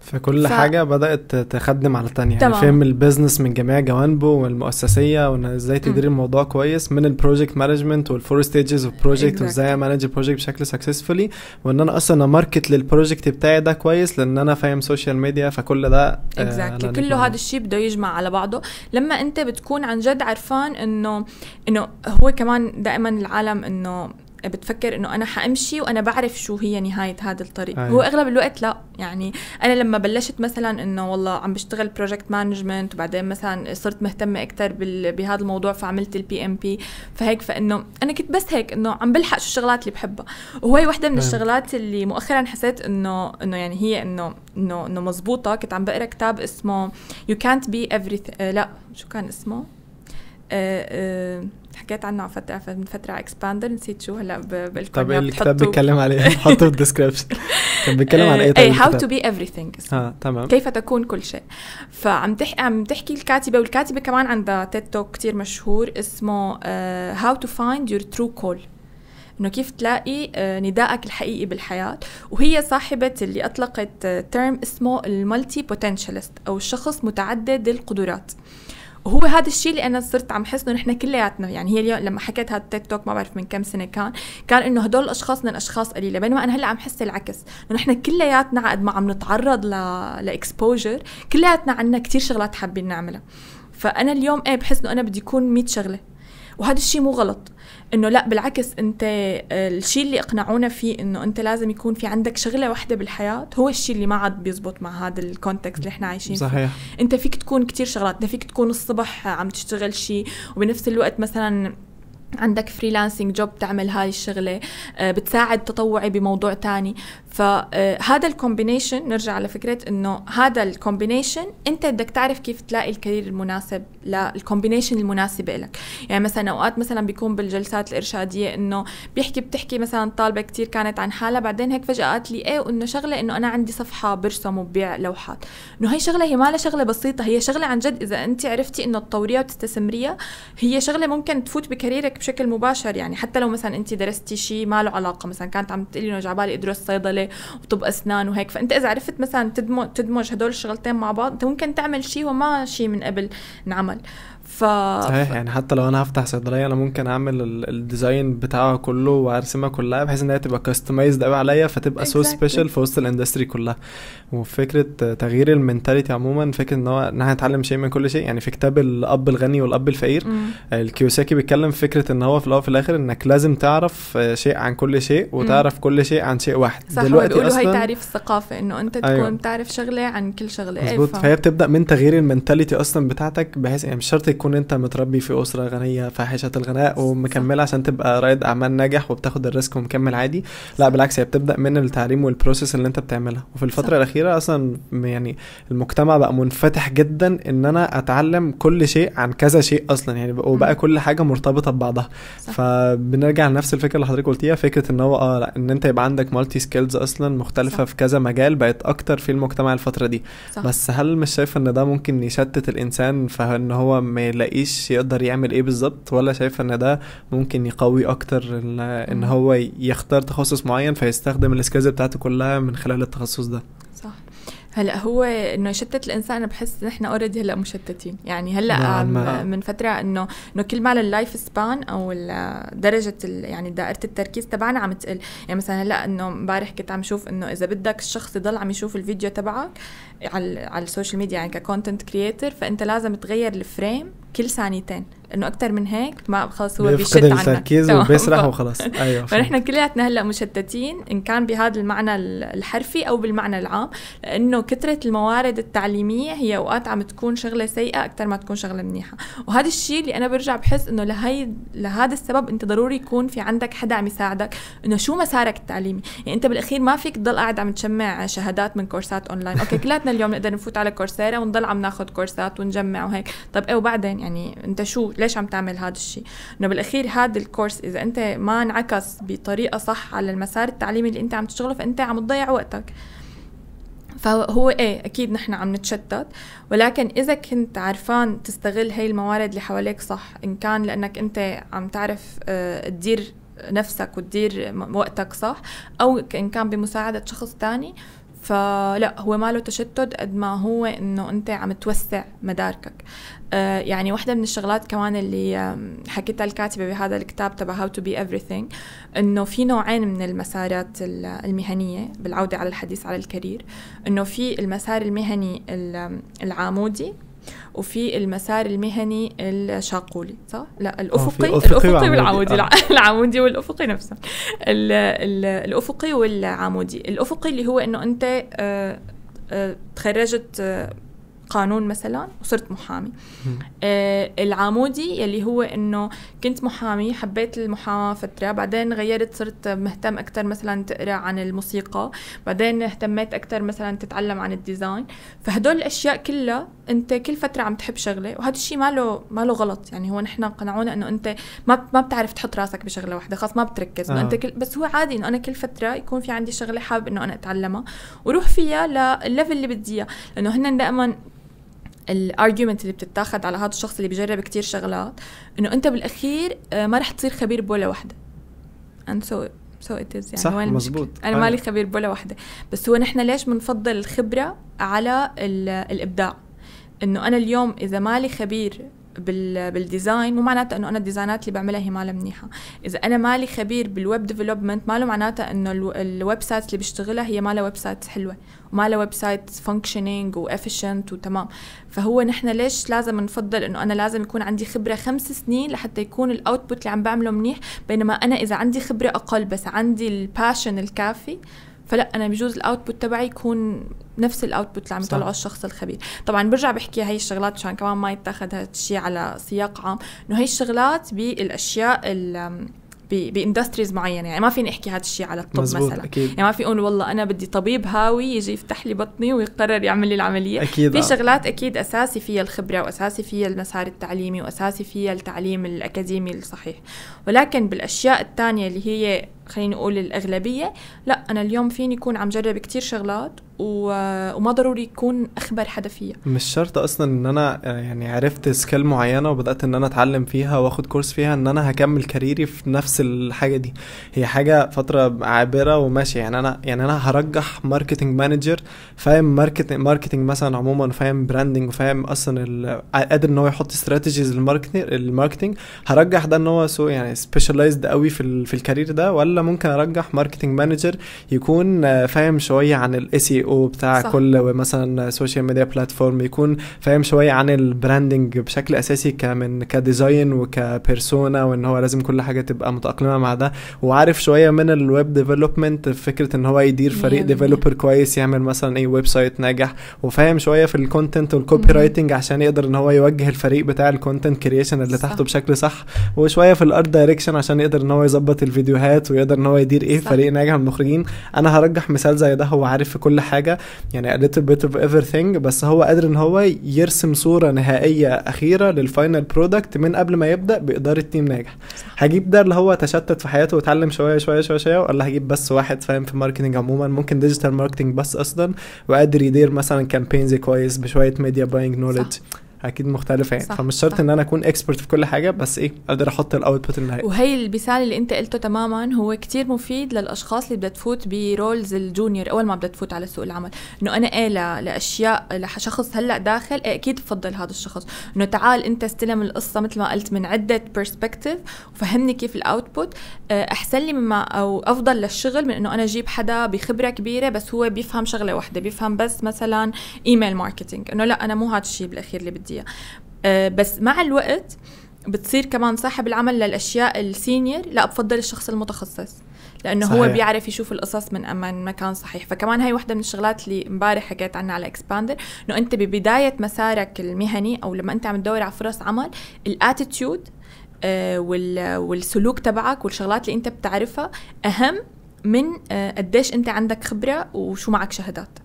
فكل ف... حاجة بدأت تخدم على تانية يعني فهم البيزنس من جميع جوانبه والمؤسسية وان ازاي تدير الموضوع كويس من البروجكت مانجمنت والفور ستيجز اوف بروجكت وازاي امانج البروجكت بشكل سكسسفولي وان انا اصلا اماركت للبروجكت بتاعي ده كويس لان انا فاهم سوشيال ميديا فكل ده اكزاكتلي آه، كله هذا الشيء بده يجمع على بعضه لما انت بتكون عن جد عرفان انه انه هو كمان دائما العالم انه بتفكر انه انا حامشي وانا بعرف شو هي نهايه هذا الطريق أيه. هو اغلب الوقت لا يعني انا لما بلشت مثلا انه والله عم بشتغل بروجكت مانجمنت وبعدين مثلا صرت مهتمه اكثر بهذا الموضوع فعملت البي ام بي فهيك فانه انا كنت بس هيك انه عم بلحق شو الشغلات اللي بحبها وهي وحده من أيه. الشغلات اللي مؤخرا حسيت انه انه يعني هي انه انه انه مزبوطه كنت عم بقرا كتاب اسمه يو كانت بي everything لا شو كان اسمه آه آه حكيت عنه من فتره اكسباندر نسيت شو هلا بقول طب الكتاب بيتكلم عليه حطه بالدسكربشن كان بيتكلم عن إيه، اي طيب هاو تو بي ايفري ثينج اه تمام كيف تكون كل شيء فعم تحكي عم تحكي الكاتبه والكاتبه كمان عندها تيد توك كثير مشهور اسمه هاو تو فايند يور ترو كول انه كيف تلاقي آه، ندائك الحقيقي بالحياه وهي صاحبه اللي اطلقت ترم آه، اسمه المالتي بوتنشالست او الشخص متعدد القدرات هو هذا الشيء اللي انا صرت عم حس انه نحن كلياتنا يعني هي اليوم لما حكيت هذا التيك توك ما بعرف من كم سنه كان كان انه هدول الاشخاص من الاشخاص قليله بينما انا هلا عم حس العكس انه نحن كلياتنا قد ما عم نتعرض ل لاكسبوجر كلياتنا عندنا كثير شغلات حابين نعملها فانا اليوم ايه بحس انه انا بدي اكون 100 شغله وهذا الشيء مو غلط انه لا بالعكس انت آه، الشيء اللي اقنعونا فيه انه انت لازم يكون في عندك شغله واحده بالحياه هو الشيء اللي ما عاد بيزبط مع هذا الكونتكست اللي احنا عايشين صحيح فيه. انت فيك تكون كتير شغلات انت فيك تكون الصبح عم تشتغل شيء وبنفس الوقت مثلا عندك فريلانسنج جوب تعمل هاي الشغله آه، بتساعد تطوعي بموضوع تاني فهذا آه، الكومبينيشن نرجع على فكره انه هذا الكومبينيشن انت بدك تعرف كيف تلاقي الكارير المناسب للكومبينيشن المناسبه لك يعني مثلا اوقات مثلا بيكون بالجلسات الارشاديه انه بيحكي بتحكي مثلا طالبه كتير كانت عن حالها بعدين هيك فجاه قالت لي ايه وانه شغله انه انا عندي صفحه برسم وببيع لوحات انه هي شغله هي ما لها شغله بسيطه هي شغله عن جد اذا انت عرفتي انه تطوريها وتستثمريها هي شغله ممكن تفوت بكاريرك بشكل مباشر يعني حتى لو مثلا انت درستي شيء ما له علاقه مثلا كانت عم تقولي انه جعبالي ادرس صيدله وطب اسنان وهيك فانت اذا عرفت مثلا تدمج هدول الشغلتين مع بعض انت ممكن تعمل شيء وما شيء من قبل انعمل ف صحيح ايه، يعني حتى لو انا هفتح صيدليه انا ممكن اعمل الديزاين بتاعها كله وارسمها كلها بحيث ان هي تبقى كاستمايزد قوي عليا فتبقى سو exactly. سبيشال في وسط الاندستري كلها وفكره تغيير المنتاليتي عموما فكره ان هو ان احنا نتعلم شيء من كل شيء يعني في كتاب الاب الغني والاب الفقير mm. الكيوساكي بيتكلم فكره ان هو في الاول في الاخر انك لازم تعرف شيء عن كل شيء وتعرف mm. كل شيء عن شيء واحد صح دلوقتي اصلا هي تعريف الثقافه انه انت تكون أيوة. تعرف شغله عن كل شغله إيه، مظبوط فهي بتبدا من تغيير المنتاليتي اصلا بتاعتك بحيث يعني مش شرط يكون تكون انت متربي في اسره غنيه فاحشه الغناء ومكمله عشان تبقى رائد اعمال ناجح وبتاخد الريسك ومكمل عادي لا بالعكس هي بتبدا من التعليم والبروسيس اللي انت بتعملها وفي الفتره صح. الاخيره اصلا يعني المجتمع بقى منفتح جدا ان انا اتعلم كل شيء عن كذا شيء اصلا يعني وبقى كل حاجه مرتبطه ببعضها صح. فبنرجع لنفس الفكره اللي حضرتك قلتيها فكره ان هو اه لا ان انت يبقى عندك مالتي سكيلز اصلا مختلفه صح. في كذا مجال بقت اكتر في المجتمع الفتره دي صح. بس هل مش شايفه ان ده ممكن يشتت الانسان فان هو لاقيش يقدر يعمل ايه بالظبط ولا شايفه ان ده ممكن يقوي اكتر ان ان هو يختار تخصص معين فيستخدم السكيلز بتاعته كلها من خلال التخصص ده صح هلا هو انه يشتت الانسان بحس بحس نحن اوريدي هلا مشتتين يعني هلا نعم. من فتره انه انه كل ما اللايف سبان او درجه يعني دائره التركيز تبعنا عم تقل يعني مثلا هلا انه امبارح كنت عم شوف انه اذا بدك الشخص يضل عم يشوف الفيديو تبعك على على السوشيال ميديا يعني ككونتنت كرييتر فانت لازم تغير الفريم كل ثانيتين انه اكثر من هيك ما خلص هو بيشد عنك التركيز وبيسرح وخلص ايوه فنحن كلياتنا هلا مشتتين ان كان بهذا المعنى الحرفي او بالمعنى العام لانه كثره الموارد التعليميه هي اوقات عم تكون شغله سيئه اكثر ما تكون شغله منيحه وهذا الشيء اللي انا برجع بحس انه لهي لهذا السبب انت ضروري يكون في عندك حدا عم يساعدك انه شو مسارك التعليمي يعني انت بالاخير ما فيك تضل قاعد عم تشمع شهادات من كورسات اونلاين اوكي كلياتنا حياتنا اليوم نقدر نفوت على كورسيرا ونضل عم ناخذ كورسات ونجمع وهيك طب ايه وبعدين يعني انت شو ليش عم تعمل هذا الشيء انه بالاخير هذا الكورس اذا انت ما انعكس بطريقه صح على المسار التعليمي اللي انت عم تشتغله فانت عم تضيع وقتك فهو ايه اكيد نحن عم نتشتت ولكن اذا كنت عرفان تستغل هاي الموارد اللي حواليك صح ان كان لانك انت عم تعرف آه، تدير نفسك وتدير وقتك صح او ان كان بمساعده شخص تاني فلا هو ما له تشتت قد ما هو انه انت عم توسع مداركك آه، يعني واحدة من الشغلات كمان اللي حكيتها الكاتبة بهذا الكتاب تبع هاو تو بي everything انه في نوعين من المسارات المهنية بالعودة على الحديث على الكارير انه في المسار المهني العامودي وفي المسار المهني الشاقولي صح؟ لا آه، الافقي الافقي والعمودي آه. العمودي والافقي نفسه الـ الـ الافقي والعمودي الافقي اللي هو انه انت آه آه تخرجت آه قانون مثلا وصرت محامي آه العامودي يلي هو انه كنت محامي حبيت المحاماه فتره بعدين غيرت صرت مهتم اكثر مثلا تقرا عن الموسيقى بعدين اهتميت اكثر مثلا تتعلم عن الديزاين فهدول الاشياء كلها انت كل فتره عم تحب شغله وهذا الشيء ما له ما له غلط يعني هو نحن قنعونا انه انت ما ما بتعرف تحط راسك بشغله واحده خلص ما بتركز آه. انت كل بس هو عادي انه انا كل فتره يكون في عندي شغله حابب انه انا اتعلمها وروح فيها للليفل اللي بدي اياه لانه هن دائما الارجيومنت اللي بتتاخد على هذا الشخص اللي بجرب كتير شغلات انه انت بالاخير آه، ما رح تصير خبير بولا واحدة and so so it is يعني صح وين مزبوط انا آه. أيوة. مالي خبير بولا واحدة بس هو نحن ليش بنفضل الخبره على الابداع انه انا اليوم اذا مالي خبير بالديزاين مو معناتها انه انا الديزاينات اللي بعملها هي مالها منيحه اذا انا مالي خبير بالويب ديفلوبمنت ماله معناتها انه الويب سايت اللي بشتغلها هي مالها ويب سايت حلوه ومالها ويب سايت فانكشنينج وافيشنت وتمام فهو نحن ليش لازم نفضل انه انا لازم يكون عندي خبره خمس سنين لحتى يكون الاوتبوت اللي عم بعمله منيح بينما انا اذا عندي خبره اقل بس عندي الباشن الكافي فلا انا بجوز الاوتبوت تبعي يكون نفس الاوتبوت اللي عم يطلعه الشخص الخبير طبعا برجع بحكي هي الشغلات مشان كمان ما يتاخذ هذا الشيء على سياق عام انه هي الشغلات بالاشياء باندستريز معينه يعني ما فيني احكي هذا الشيء على الطب مثلا أكيد. يعني ما في اقول والله انا بدي طبيب هاوي يجي يفتح لي بطني ويقرر يعمل لي العمليه أكيد في آه. شغلات اكيد اساسي فيها الخبره واساسي فيها المسار التعليمي واساسي فيها التعليم الاكاديمي الصحيح ولكن بالاشياء الثانيه اللي هي خليني اقول الاغلبيه لا انا اليوم فيني يكون عم جرب كتير شغلات و... وما ضروري يكون اخبر حدا فيها مش شرط اصلا ان انا آه، يعني عرفت سكيل معينه وبدات ان انا اتعلم فيها واخد كورس فيها ان انا هكمل كاريري في نفس الحاجه دي هي حاجه فتره عابره وماشيه يعني انا يعني انا هرجح ماركتنج مانجر فاهم ماركتنج ماركتنج مثلا عموما فاهم براندنج وفاهم اصلا ال... آه، قادر ان هو يحط استراتيجيز للماركتنج الماركتنج هرجح ده ان هو سو يعني سبيشاليزد قوي في ال... في الكارير ده ولا ولا ممكن ارجح آه، ماركتنج e مانجر يكون فاهم شويه عن الاس اي او بتاع صح. كل مثلا سوشيال ميديا بلاتفورم يكون فاهم شويه عن البراندنج بشكل اساسي كمن كديزاين وكبيرسونا وان هو لازم كل حاجه تبقى متاقلمه مع ده وعارف شويه من الويب ديفلوبمنت فكره ان هو يدير فريق ديفلوبر يعني. كويس يعمل مثلا ايه ويب سايت ناجح وفاهم شويه في الكونتنت والكوبي رايتنج عشان يقدر ان هو يوجه الفريق بتاع الكونتنت كريشن اللي صح. تحته بشكل صح وشويه في الارت دايركشن عشان يقدر ان هو يظبط الفيديوهات ويقدر يقدر ان هو يدير ايه صح. فريق ناجح من المخرجين انا هرجح مثال زي ده هو عارف في كل حاجه يعني a little bit of everything بس هو قادر ان هو يرسم صوره نهائيه اخيره للفاينل برودكت من قبل ما يبدا باداره تيم ناجح صح. هجيب ده اللي هو تشتت في حياته واتعلم شويه شويه شويه شويه ولا هجيب بس واحد فاهم في ماركتنج عموما ممكن ديجيتال ماركتنج بس اصلا وقادر يدير مثلا كامبينز كويس بشويه ميديا باينج نولج صح. اكيد مختلفه يعني صح فمش شرط ان انا اكون اكسبرت في كل حاجه بس ايه اقدر احط الاوتبوت النهائي وهي المثال اللي انت قلته تماما هو كتير مفيد للاشخاص اللي بدها تفوت برولز الجونيور اول ما بدها تفوت على سوق العمل انه انا ايه لاشياء لشخص هلا داخل إيه اكيد بفضل هذا الشخص انه تعال انت استلم القصه مثل ما قلت من عده بيرسبكتيف وفهمني كيف الاوتبوت إيه، احسن لي مما او افضل للشغل من انه انا اجيب حدا بخبره كبيره بس هو بيفهم شغله واحده بيفهم بس مثلا ايميل ماركتينج انه لا انا مو هذا الشيء بالاخير اللي بدي بدي اياه بس مع الوقت بتصير كمان صاحب العمل للاشياء السينيور لا بفضل الشخص المتخصص لانه صحيح. هو بيعرف يشوف القصص من من مكان صحيح فكمان هاي وحده من الشغلات اللي امبارح حكيت عنها على اكسباندر انه انت ببدايه مسارك المهني او لما انت عم تدور على فرص عمل الاتيتيود آه والسلوك تبعك والشغلات اللي انت بتعرفها اهم من آه قديش انت عندك خبره وشو معك شهادات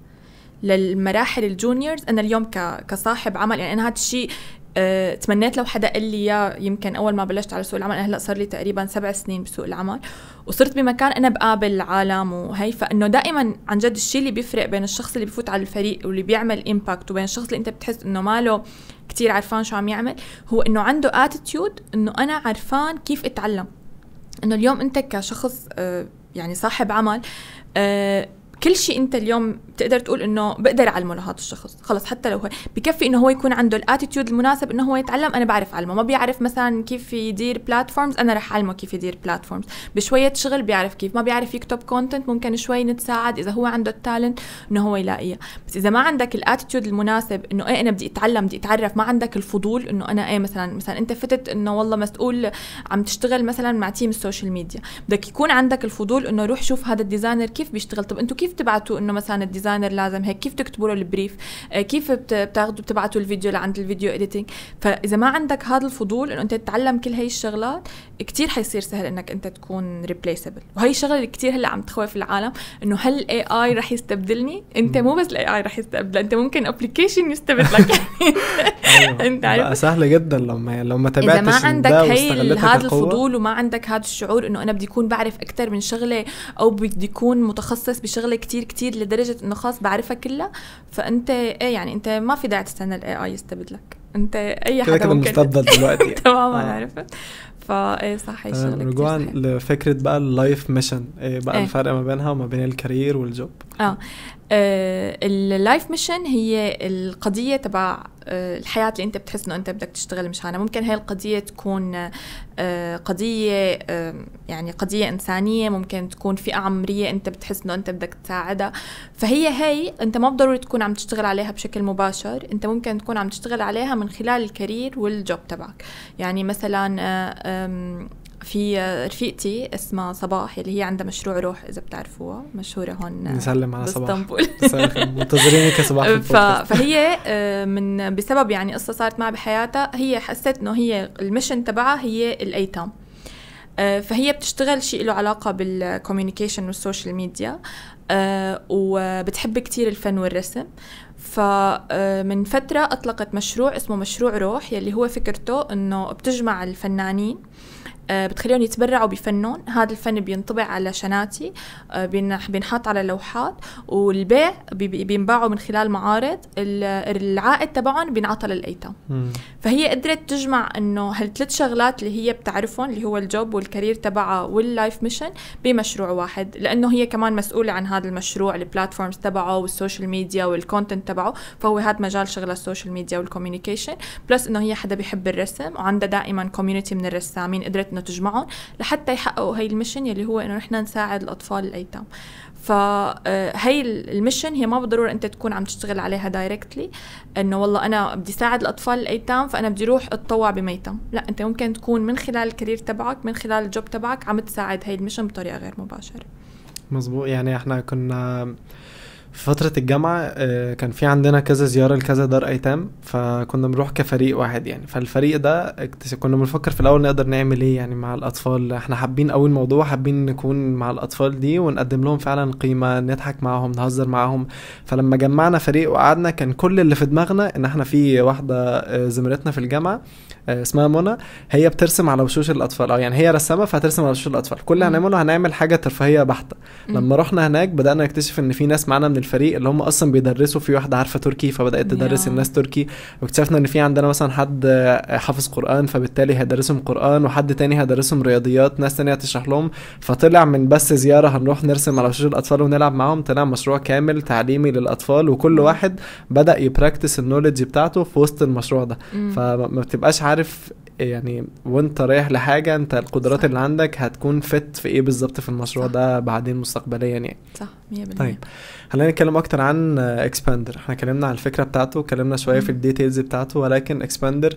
للمراحل الجونيورز انا اليوم كصاحب عمل يعني انا هذا الشيء أه، تمنيت لو حدا قال لي اياه يمكن اول ما بلشت على سوق العمل انا هلا صار لي تقريبا سبع سنين بسوق العمل وصرت بمكان انا بقابل العالم وهي فانه دائما عن جد الشيء اللي بيفرق بين الشخص اللي بفوت على الفريق واللي بيعمل امباكت وبين الشخص اللي انت بتحس انه ماله كتير عرفان شو عم يعمل هو انه عنده اتيتيود انه انا عرفان كيف اتعلم انه اليوم انت كشخص أه يعني صاحب عمل أه كل شيء انت اليوم بتقدر تقول انه بقدر اعلمه لهذا الشخص خلص حتى لو هو بكفي انه هو يكون عنده الاتيتيود المناسب انه هو يتعلم انا بعرف اعلمه ما بيعرف مثلا كيف يدير بلاتفورمز انا رح اعلمه كيف يدير بلاتفورمز بشويه شغل بيعرف كيف ما بيعرف يكتب كونتنت ممكن شوي نتساعد اذا هو عنده التالنت انه هو يلاقيها بس اذا ما عندك الاتيتيود المناسب انه ايه انا بدي اتعلم بدي اتعرف ما عندك الفضول انه انا ايه مثلا مثلا انت فتت انه والله مسؤول عم تشتغل مثلا مع تيم السوشيال ميديا بدك يكون عندك الفضول انه روح شوف هذا الديزاينر كيف بيشتغل طب انتم كيف كيف تبعتوا انه مثلا الديزاينر لازم هيك كيف تكتبوا له البريف آه، كيف بتاخذوا بتبعتوا الفيديو لعند الفيديو اديتنج فاذا ما عندك هذا الفضول انه انت تتعلم كل هي الشغلات كتير حيصير سهل انك انت تكون ريبليسبل وهي الشغله اللي كثير هلا عم تخوف العالم انه هل الاي اي رح يستبدلني انت مو بس الاي اي رح يستبدل انت ممكن ابلكيشن يستبدلك يعني انت أيوة. عارف سهله جدا لما لما تابعت اذا ما عندك هي هذا الفضول وما عندك هذا الشعور انه انا بدي اكون بعرف اكثر من شغله او بدي اكون متخصص بشغله كتير كتير لدرجه انه خاص بعرفها كلها فانت ايه يعني انت ما في داعي تستنى الاي اي يستبدلك انت اي حدا كده كده مستبدل دلوقتي تماما آه. عرفت فايه صح آه، شغله رجوعا لفكره بقى اللايف ميشن ايه بقى ايه؟ الفرق ما بينها وما بين الكارير والجوب اه آه، اللايف ميشن هي القضيه تبع آه، الحياه اللي انت بتحس انه انت بدك تشتغل مشانها ممكن هاي القضيه تكون آه، قضيه يعني قضيه انسانيه ممكن تكون فئه عمريه انت بتحس انه انت بدك تساعدها فهي هي انت ما بضروري تكون عم تشتغل عليها بشكل مباشر انت ممكن تكون عم تشتغل عليها من خلال الكارير والجوب تبعك يعني مثلا في آه، رفيقتي اسمها صباح اللي هي عندها مشروع روح اذا بتعرفوها مشهوره هون آه، نسلم على صباح منتظرينك يا صباح ف... فهي آه، من بسبب يعني قصه صارت معها بحياتها هي حست انه هي المشن تبعها هي الايتام فهي بتشتغل شيء له علاقه بالكوميونيكيشن والسوشيال ميديا وبتحب كتير الفن والرسم فمن فترة أطلقت مشروع اسمه مشروع روح يلي هو فكرته أنه بتجمع الفنانين آه، بتخليهم يتبرعوا بفنون هذا الفن بينطبع على شناتي آه، بينحط على لوحات والبيع بينباعوا من خلال معارض العائد تبعهم بينعطى للايتام فهي قدرت تجمع انه هالثلاث شغلات اللي هي بتعرفهم اللي هو الجوب والكارير تبعها واللايف ميشن بمشروع واحد لانه هي كمان مسؤوله عن هذا المشروع البلاتفورمز تبعه والسوشيال ميديا والكونتنت تبعه فهو هذا مجال شغله السوشيال ميديا والكوميونيكيشن بلس انه هي حدا بيحب الرسم وعندها دائما كوميونتي من الرسامين قدرت انه تجمعهم لحتى يحققوا هي المشن يلي هو انه نحن نساعد الاطفال الايتام فهي آه، المشن هي ما بالضروره انت تكون عم تشتغل عليها دايركتلي انه والله انا بدي ساعد الاطفال الايتام فانا بدي روح اتطوع بميتم لا انت ممكن تكون من خلال الكارير تبعك من خلال الجوب تبعك عم تساعد هي المشن بطريقه غير مباشره مزبوط يعني احنا كنا في فترة الجامعة آه، كان في عندنا كذا زيارة لكذا دار أيتام فكنا بنروح كفريق واحد يعني فالفريق ده كنا بنفكر في الأول نقدر نعمل إيه يعني مع الأطفال احنا حابين أوي الموضوع حابين نكون مع الأطفال دي ونقدم لهم فعلا قيمة نضحك معاهم نهزر معاهم فلما جمعنا فريق وقعدنا كان كل اللي في دماغنا إن احنا في واحدة آه، زميلتنا في الجامعة آه، اسمها منى هي بترسم على وشوش الأطفال أو يعني هي رسامة فهترسم على وشوش الأطفال كل اللي هنعمله هنعمل حاجة ترفيهية بحتة لما رحنا هناك بدأنا نكتشف إن في ناس معانا من الفريق اللي هم اصلا بيدرسوا في واحده عارفه تركي فبدات تدرس yeah. الناس تركي واكتشفنا ان في عندنا مثلا حد حافظ قران فبالتالي هيدرسهم قران وحد تاني هيدرسهم رياضيات ناس تانية هتشرح لهم فطلع من بس زياره هنروح نرسم على وشوش الاطفال ونلعب معاهم طلع مشروع كامل تعليمي للاطفال وكل mm. واحد بدا يبراكتس النولج بتاعته في وسط المشروع ده mm. فما بتبقاش عارف يعني وانت رايح لحاجه انت القدرات صح. اللي عندك هتكون فت في ايه بالظبط في المشروع صح. ده بعدين مستقبليا يعني صح 100% طيب خلينا نتكلم اكتر عن اكسباندر احنا اتكلمنا عن الفكره بتاعته اتكلمنا شويه في الديتيلز بتاعته ولكن اكسباندر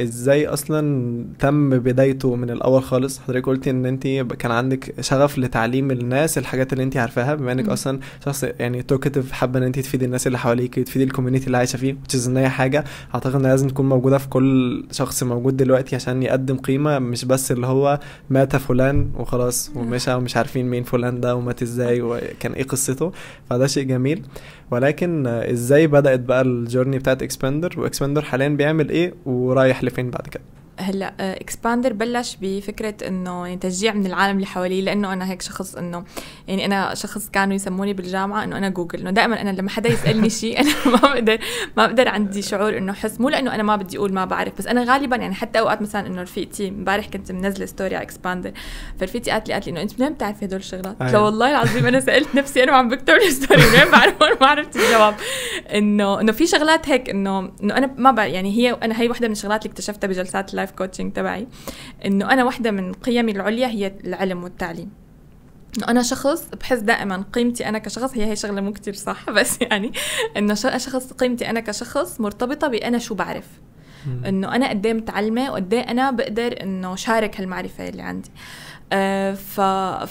ازاي اصلا تم بدايته من الاول خالص حضرتك قلتي ان انت كان عندك شغف لتعليم الناس الحاجات اللي انت عارفاها بما انك اصلا شخص يعني توكتيف حابه ان انت تفيدي الناس اللي حواليك تفيدي الكوميونتي اللي عايشه فيه which ان هي حاجه اعتقد انها لازم تكون موجوده في كل شخص موجود دلوقتي عشان يقدم قيمه مش بس اللي هو مات فلان وخلاص ومشى ومش عارفين مين فلان ده ومات ازاي وكان ايه قصته فده شيء جميل ولكن ازاي بدات بقى الجورني بتاعت اكسبندر واكسبندر حاليا بيعمل ايه ورايح لفين بعد كده هلا آه، اكسباندر بلش بفكره انه يعني تشجيع من العالم اللي حواليه لانه انا هيك شخص انه يعني انا شخص كانوا يسموني بالجامعه انه انا جوجل انه دائما انا لما حدا يسالني شيء انا ما بقدر ما بقدر عندي شعور انه حس مو لانه انا ما بدي اقول ما بعرف بس انا غالبا يعني حتى اوقات مثلا انه رفيقتي امبارح كنت منزله ستوري على اكسباندر فرفيقتي قالت لي قالت لي انه انت منين بتعرفي هدول الشغلات؟ قلت لها أيوة. والله العظيم انا سالت نفسي انا وعم بكتب الستوري منين بعرفهم ما عرفت الجواب انه انه في شغلات هيك انه انه انا ما يعني هي انا هي وحده من الشغلات اللي اكتشفتها بجلسات اللايف اللايف كوتشنج تبعي انه انا واحده من قيمي العليا هي العلم والتعليم انه انا شخص بحس دائما قيمتي انا كشخص هي هي شغله مو كتير صح بس يعني انه شخص قيمتي انا كشخص مرتبطه بانا شو بعرف انه انا قد ايه متعلمه وقد ايه انا بقدر انه شارك هالمعرفه اللي عندي آه، ف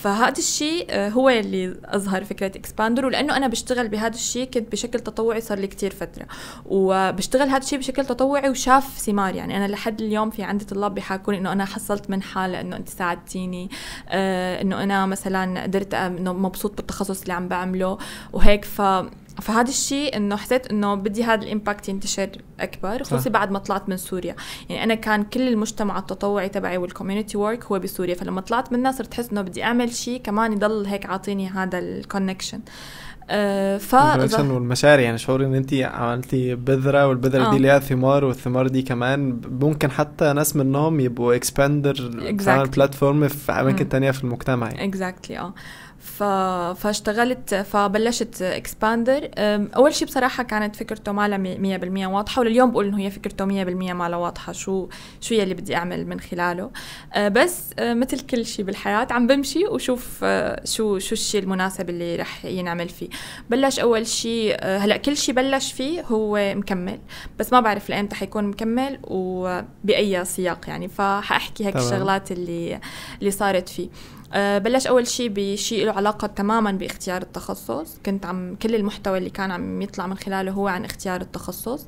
فهذا الشيء آه، هو اللي اظهر فكره اكسباندر ولانه انا بشتغل بهذا الشيء كنت بشكل تطوعي صار لي كثير فتره وبشتغل هذا الشيء بشكل تطوعي وشاف ثمار يعني انا لحد اليوم في عندي طلاب بيحاكوني انه انا حصلت منحه لانه انت ساعدتيني آه، انه انا مثلا قدرت انه مبسوط بالتخصص اللي عم بعمله وهيك ف فهذا الشيء انه حسيت انه بدي هذا الامباكت ينتشر اكبر خصوصي بعد ما طلعت من سوريا يعني انا كان كل المجتمع التطوعي تبعي والكوميونتي ورك هو بسوريا فلما طلعت منها صرت احس انه بدي اعمل شيء كمان يضل هيك عاطيني هذا الكونكشن آه، ف والمشاعر يعني شعور ان انت عملتي بذره والبذره آه. دي ليها ثمار والثمار دي كمان ممكن حتى ناس منهم يبقوا اكسباندر exactly. بلاتفورم في اماكن ثانيه في المجتمع يعني. اكزاكتلي exactly. اه ف... فاشتغلت فبلشت اكسباندر اول شيء بصراحه كانت فكرته ما مية 100% واضحه ولليوم بقول انه هي فكرته 100% ما لها واضحه شو شو يلي بدي اعمل من خلاله أه، بس أه، مثل كل شيء بالحياه عم بمشي وشوف أه، شو شو الشيء المناسب اللي رح ينعمل فيه بلش اول شيء هلا كل شيء بلش فيه هو مكمل بس ما بعرف لامتى حيكون مكمل وباي سياق يعني فحاحكي هيك الشغلات اللي اللي صارت فيه آه، بلش اول شيء بشيء له علاقه تماما باختيار التخصص كنت عم كل المحتوى اللي كان عم يطلع من خلاله هو عن اختيار التخصص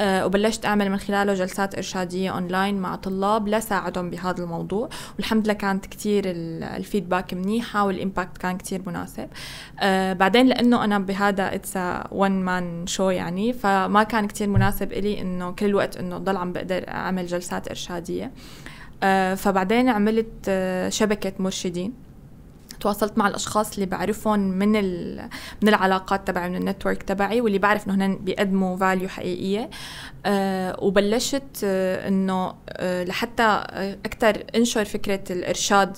آه، وبلشت اعمل من خلاله جلسات ارشاديه اونلاين مع طلاب لساعدهم بهذا الموضوع والحمد لله كانت كتير الفيدباك منيحه والامباكت كان كتير مناسب آه، بعدين لانه انا بهذا اتس وان مان شو يعني فما كان كتير مناسب الي انه كل الوقت انه ضل عم بقدر اعمل جلسات ارشاديه آه، فبعدين عملت آه، شبكة مرشدين تواصلت مع الاشخاص اللي بعرفهم من من العلاقات تبعي من النتورك تبعي واللي بعرف انه هن بيقدموا فاليو حقيقيه أه وبلشت أه انه أه لحتى آه، اكثر انشر فكره الارشاد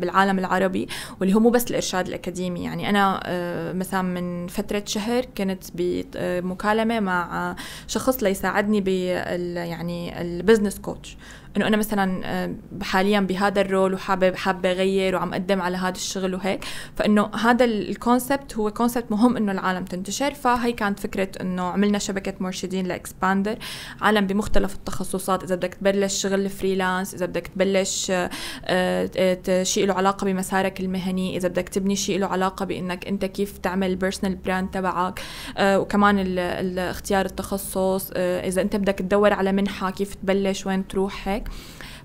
بالعالم العربي واللي هو مو بس الارشاد الاكاديمي يعني انا أه مثلا من فتره شهر كنت بمكالمه مع شخص ليساعدني بال يعني البزنس كوتش انه انا مثلا آه، حاليا بهذا الرول وحابه حابه اغير وعم اقدم على هذا الشغل وهيك فانه هذا الكونسبت هو كونسبت مهم انه العالم تنتشر فهي كانت فكره انه عملنا شبكه مرشدين لاكسباندر عالم بمختلف التخصصات اذا بدك تبلش شغل فريلانس اذا بدك تبلش آه، آه، شيء له علاقه بمسارك المهني اذا بدك تبني شيء له علاقه بانك انت كيف تعمل بيرسونال براند تبعك وكمان اختيار التخصص اذا انت بدك تدور على منحه كيف تبلش وين تروح هيك هيك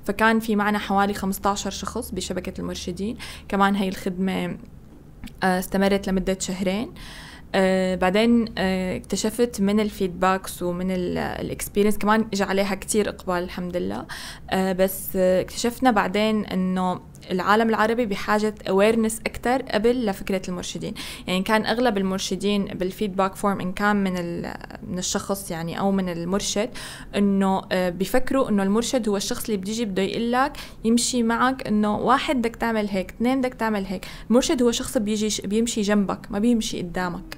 فكان في معنا حوالي 15 شخص بشبكة المرشدين كمان هاي الخدمة آه، استمرت لمدة شهرين آه بعدين آه اكتشفت من الفيدباكس ومن الاكسبيرينس كمان اجى عليها كتير اقبال الحمد لله آه بس آه، اكتشفنا بعدين انه العالم العربي بحاجة awareness أكثر قبل لفكرة المرشدين يعني كان أغلب المرشدين بالفيدباك فورم إن كان من, من الشخص يعني أو من المرشد إنه آه، بيفكروا إنه المرشد هو الشخص اللي بيجي بده يقول لك يمشي معك إنه واحد بدك تعمل هيك اثنين بدك تعمل هيك المرشد هو شخص بيجي بيمشي جنبك ما بيمشي قدامك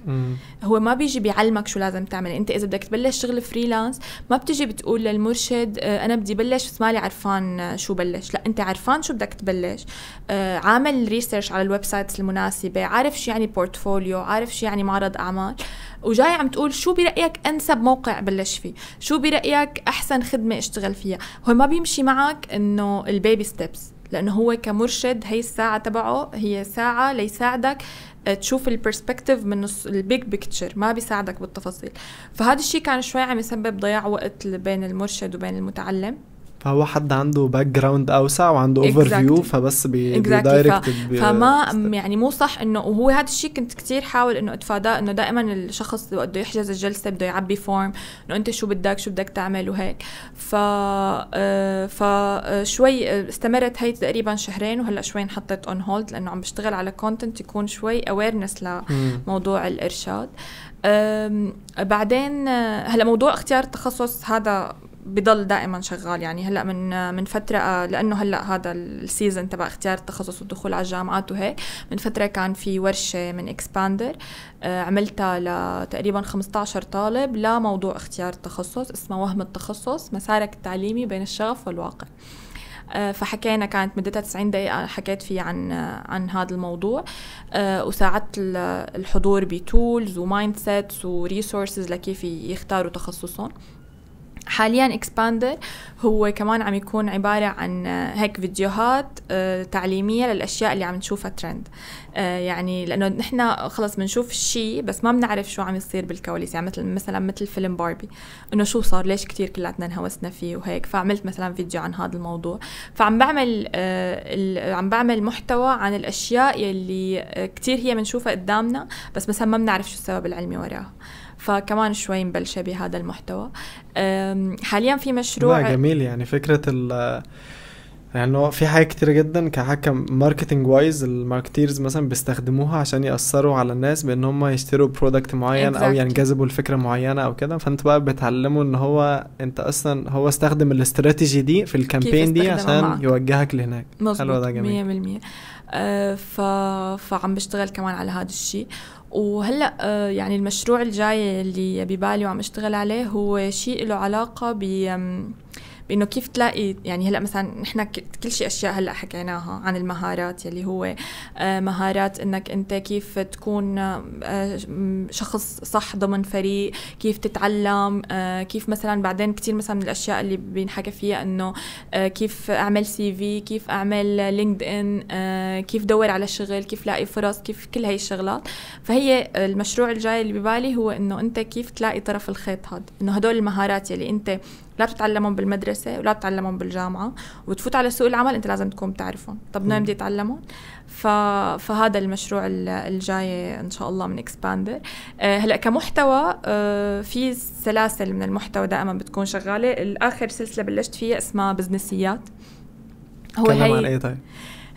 هو ما بيجي بيعلمك شو لازم تعمل أنت إذا بدك تبلش شغل فريلانس ما بتجي بتقول للمرشد آه، أنا بدي بلش بس مالي عرفان آه، شو بلش لا أنت عرفان شو بدك تبلش المنتج آه، عامل ريسيرش على الويب سايتس المناسبه عارف شو يعني بورتفوليو عارف شو يعني معرض اعمال وجاي عم تقول شو برايك انسب موقع بلش فيه شو برايك احسن خدمه اشتغل فيها هو ما بيمشي معك انه البيبي ستيبس لانه هو كمرشد هي الساعه تبعه هي ساعه ليساعدك آه، تشوف البرسبكتيف من البيج بيكتشر ما بيساعدك بالتفاصيل فهذا الشيء كان شوي عم يسبب ضياع وقت بين المرشد وبين المتعلم فهو حد عنده باك جراوند اوسع وعنده اوفر فيو فبس بي دايركت فما يعني مو صح انه وهو هذا الشيء كنت كثير حاول انه اتفاداه انه دائما الشخص اللي بده يحجز الجلسه بده يعبي فورم انه انت شو بدك شو بدك تعمل وهيك ف آه، فشوي آه، آه، استمرت هي تقريبا شهرين وهلا شوي انحطيت اون هولد لانه عم بشتغل على كونتنت يكون شوي اويرنس لموضوع الارشاد بعدين هلا موضوع اختيار التخصص هذا بضل دائما شغال يعني هلا من من فتره لانه هلا هذا السيزون تبع اختيار التخصص والدخول على الجامعات وهيك من فتره كان في ورشه من اكسباندر آه، عملتها لتقريبا 15 طالب لموضوع اختيار التخصص اسمه وهم التخصص مسارك التعليمي بين الشغف والواقع آه، فحكينا كانت مدتها 90 دقيقة حكيت فيه عن عن هذا الموضوع آه، وساعدت الحضور بتولز ومايند سيتس وريسورسز لكيف يختاروا تخصصهم حاليا اكسباندر هو كمان عم يكون عبارة عن آه، هيك فيديوهات آه، تعليمية للأشياء اللي عم نشوفها ترند آه، يعني لأنه نحن خلص بنشوف الشيء بس ما بنعرف شو عم يصير بالكواليس يعني مثل مثلا مثل فيلم باربي إنه شو صار ليش كتير كلاتنا انهوسنا فيه وهيك فعملت مثلا فيديو عن هذا الموضوع فعم بعمل عم بعمل محتوى عن الأشياء يلي كتير هي بنشوفها قدامنا بس مثلا ما بنعرف شو السبب العلمي وراها فكمان شوي مبلشة بهذا المحتوى حاليا في مشروع لا جميل يعني فكرة ال يعني في حاجات كتيرة جدا كحاجة ماركتينج وايز الماركتيرز مثلا بيستخدموها عشان يأثروا على الناس بإن هم يشتروا برودكت معين exactly. أو ينجذبوا لفكرة معينة أو كده فأنت بقى بتعلمه إن هو أنت أصلا هو استخدم الاستراتيجي دي في الكامبين دي عشان معك. يوجهك لهناك مظبوط حلو ده جميل 100% آه ف... فعم بشتغل كمان على هذا الشيء وهلا آه، يعني المشروع الجاي اللي ببالي وعم اشتغل عليه هو شيء له علاقه ب بانه كيف تلاقي يعني هلا مثلا نحن كل شيء اشياء هلا حكيناها عن المهارات يلي هو آه، مهارات انك انت كيف تكون آه، شخص صح ضمن فريق كيف تتعلم آه، كيف مثلا بعدين كثير مثلا من الاشياء اللي بينحكى فيها انه كيف اعمل سي في كيف اعمل لينكد ان كيف دور على شغل كيف لاقي فرص كيف كل هاي الشغلات فهي المشروع الجاي اللي ببالي هو انه انت كيف تلاقي طرف الخيط هذا انه هدول المهارات يلي انت لا بتتعلمهم بالمدرسه ولا بتتعلمهم بالجامعه وتفوت على سوق العمل انت لازم تكون بتعرفهم طب نعم بدي اتعلمهم ف... فهذا المشروع الجاي ان شاء الله من اكسباندر آه، هلا كمحتوى آه، في سلاسل من المحتوى دائما بتكون شغاله الاخر سلسله بلشت فيها اسمها بزنسيات هو هي عن أي طيب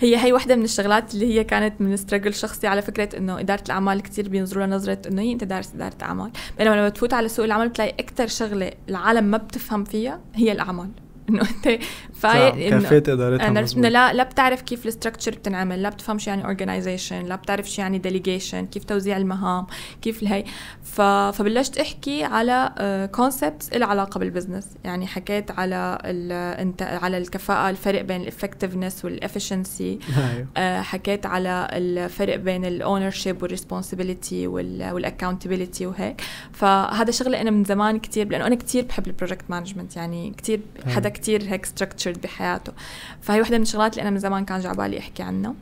هي هي وحده من الشغلات اللي هي كانت من ستراجل شخصي على فكره انه اداره الاعمال كثير بينظروا لها نظره انه هي انت دارس اداره اعمال بينما لما تفوت على سوق العمل بتلاقي اكثر شغله العالم ما بتفهم فيها هي الاعمال انه انت فهي نعم، ادارتها انا مزبوط. لا لا بتعرف كيف الاستراكشر بتنعمل لا بتفهم شو يعني اورجنايزيشن لا بتعرف شو يعني ديليجيشن كيف توزيع المهام كيف الهي ف... فبلشت احكي على كونسبتس آه، لها علاقه بالبزنس يعني حكيت على ال... انت... على الكفاءه الفرق بين الافكتفنس والافشنسي أيوه. آه، حكيت على الفرق بين الاونر شيب والريسبونسبيلتي والاكاونتبيلتي وهيك فهذا شغله انا من زمان كثير لانه انا كثير بحب البروجكت مانجمنت يعني كثير أيوه. حدا كثير هيك ستراكشر بحياته فهي وحده من الشغلات اللي انا من زمان كان جعبالي احكي عنها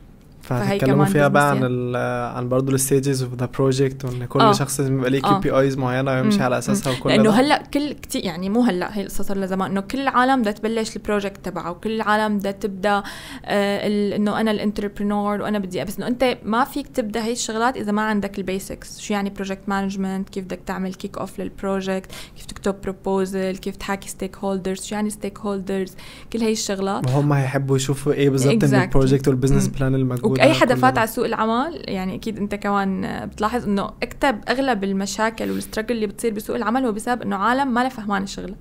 فهتكلموا فيها بقى عن يعني. ال عن برضه الستيجز اوف ذا بروجكت وان كل آه. شخص لازم يبقى ليه كي بي ايز معينه ويمشي على اساسها وكل لانه هلا كل كتير يعني مو هلا هي القصه صار لها زمان انه كل العالم بدها تبلش البروجكت تبعه وكل العالم بدها تبدا آه انه انا الانتربرنور وانا بدي بس انه انت ما فيك تبدا هي الشغلات اذا ما عندك البيسكس شو يعني بروجكت مانجمنت كيف بدك تعمل كيك اوف للبروجكت كيف تكتب بروبوزل كيف تحاكي ستيك هولدرز شو يعني ستيك هولدرز كل هي الشغلات هم هيحبوا يشوفوا ايه بالضبط exactly. من البروجكت والبزنس بلان المجهود اي حدا فات على سوق العمل يعني اكيد انت كمان بتلاحظ انه اكتب اغلب المشاكل والسترجل اللي بتصير بسوق العمل هو بسبب انه عالم ما فهمان الشغله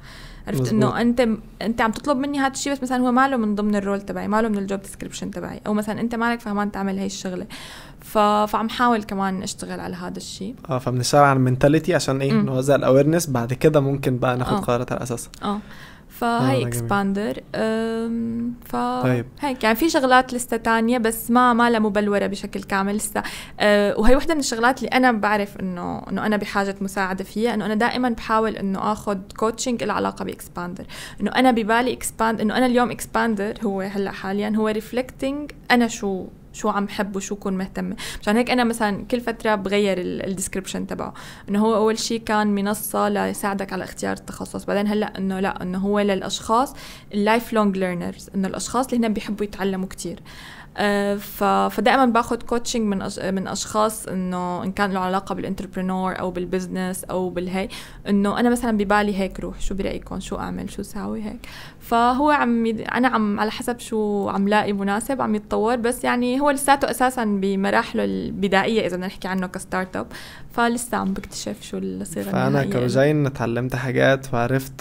عرفت انه انت انت عم تطلب مني هذا الشيء بس مثلا هو ماله من ضمن الرول تبعي ماله من الجوب ديسكربشن تبعي او مثلا انت مالك فهمان تعمل هي الشغله ف... فعم حاول كمان اشتغل على هذا الشيء اه فبنشتغل على المنتاليتي عشان ايه انه هذا الاويرنس بعد كده ممكن بقى ناخد آه. قرارات على اساسها اه فهي اكسباندر آه، ف طيب. هيك يعني في شغلات لسه تانية بس ما ما لها مبلوره بشكل كامل لسه أه وهي وحده من الشغلات اللي انا بعرف انه انه انا بحاجه مساعده فيها انه انا دائما بحاول انه اخذ كوتشنج له علاقه باكسباندر انه انا ببالي اكسباند انه انا اليوم اكسباندر هو هلا حاليا هو ريفلكتنج انا شو شو عم حب وشو كون مهتمه مشان هيك انا مثلا كل فتره بغير الديسكربشن تبعه انه هو اول شيء كان منصه ليساعدك على اختيار التخصص بعدين هلا انه لا انه هو للاشخاص اللايف لونج ليرنرز انه الاشخاص اللي هن بيحبوا يتعلموا كتير آه، فدائما باخذ كوتشنج من من اشخاص انه ان كان له علاقه بالانتربرنور او بالبزنس او بالهي انه انا مثلا ببالي هيك روح شو برايكم شو اعمل شو ساوي هيك فهو عم يد... انا عم على حسب شو عم لاقي مناسب عم يتطور بس يعني هو لساته اساسا بمراحله البدائيه اذا بدنا نحكي عنه كستارت اب فلسه عم بكتشف شو صير فانا كوجين تعلمت اتعلمت حاجات وعرفت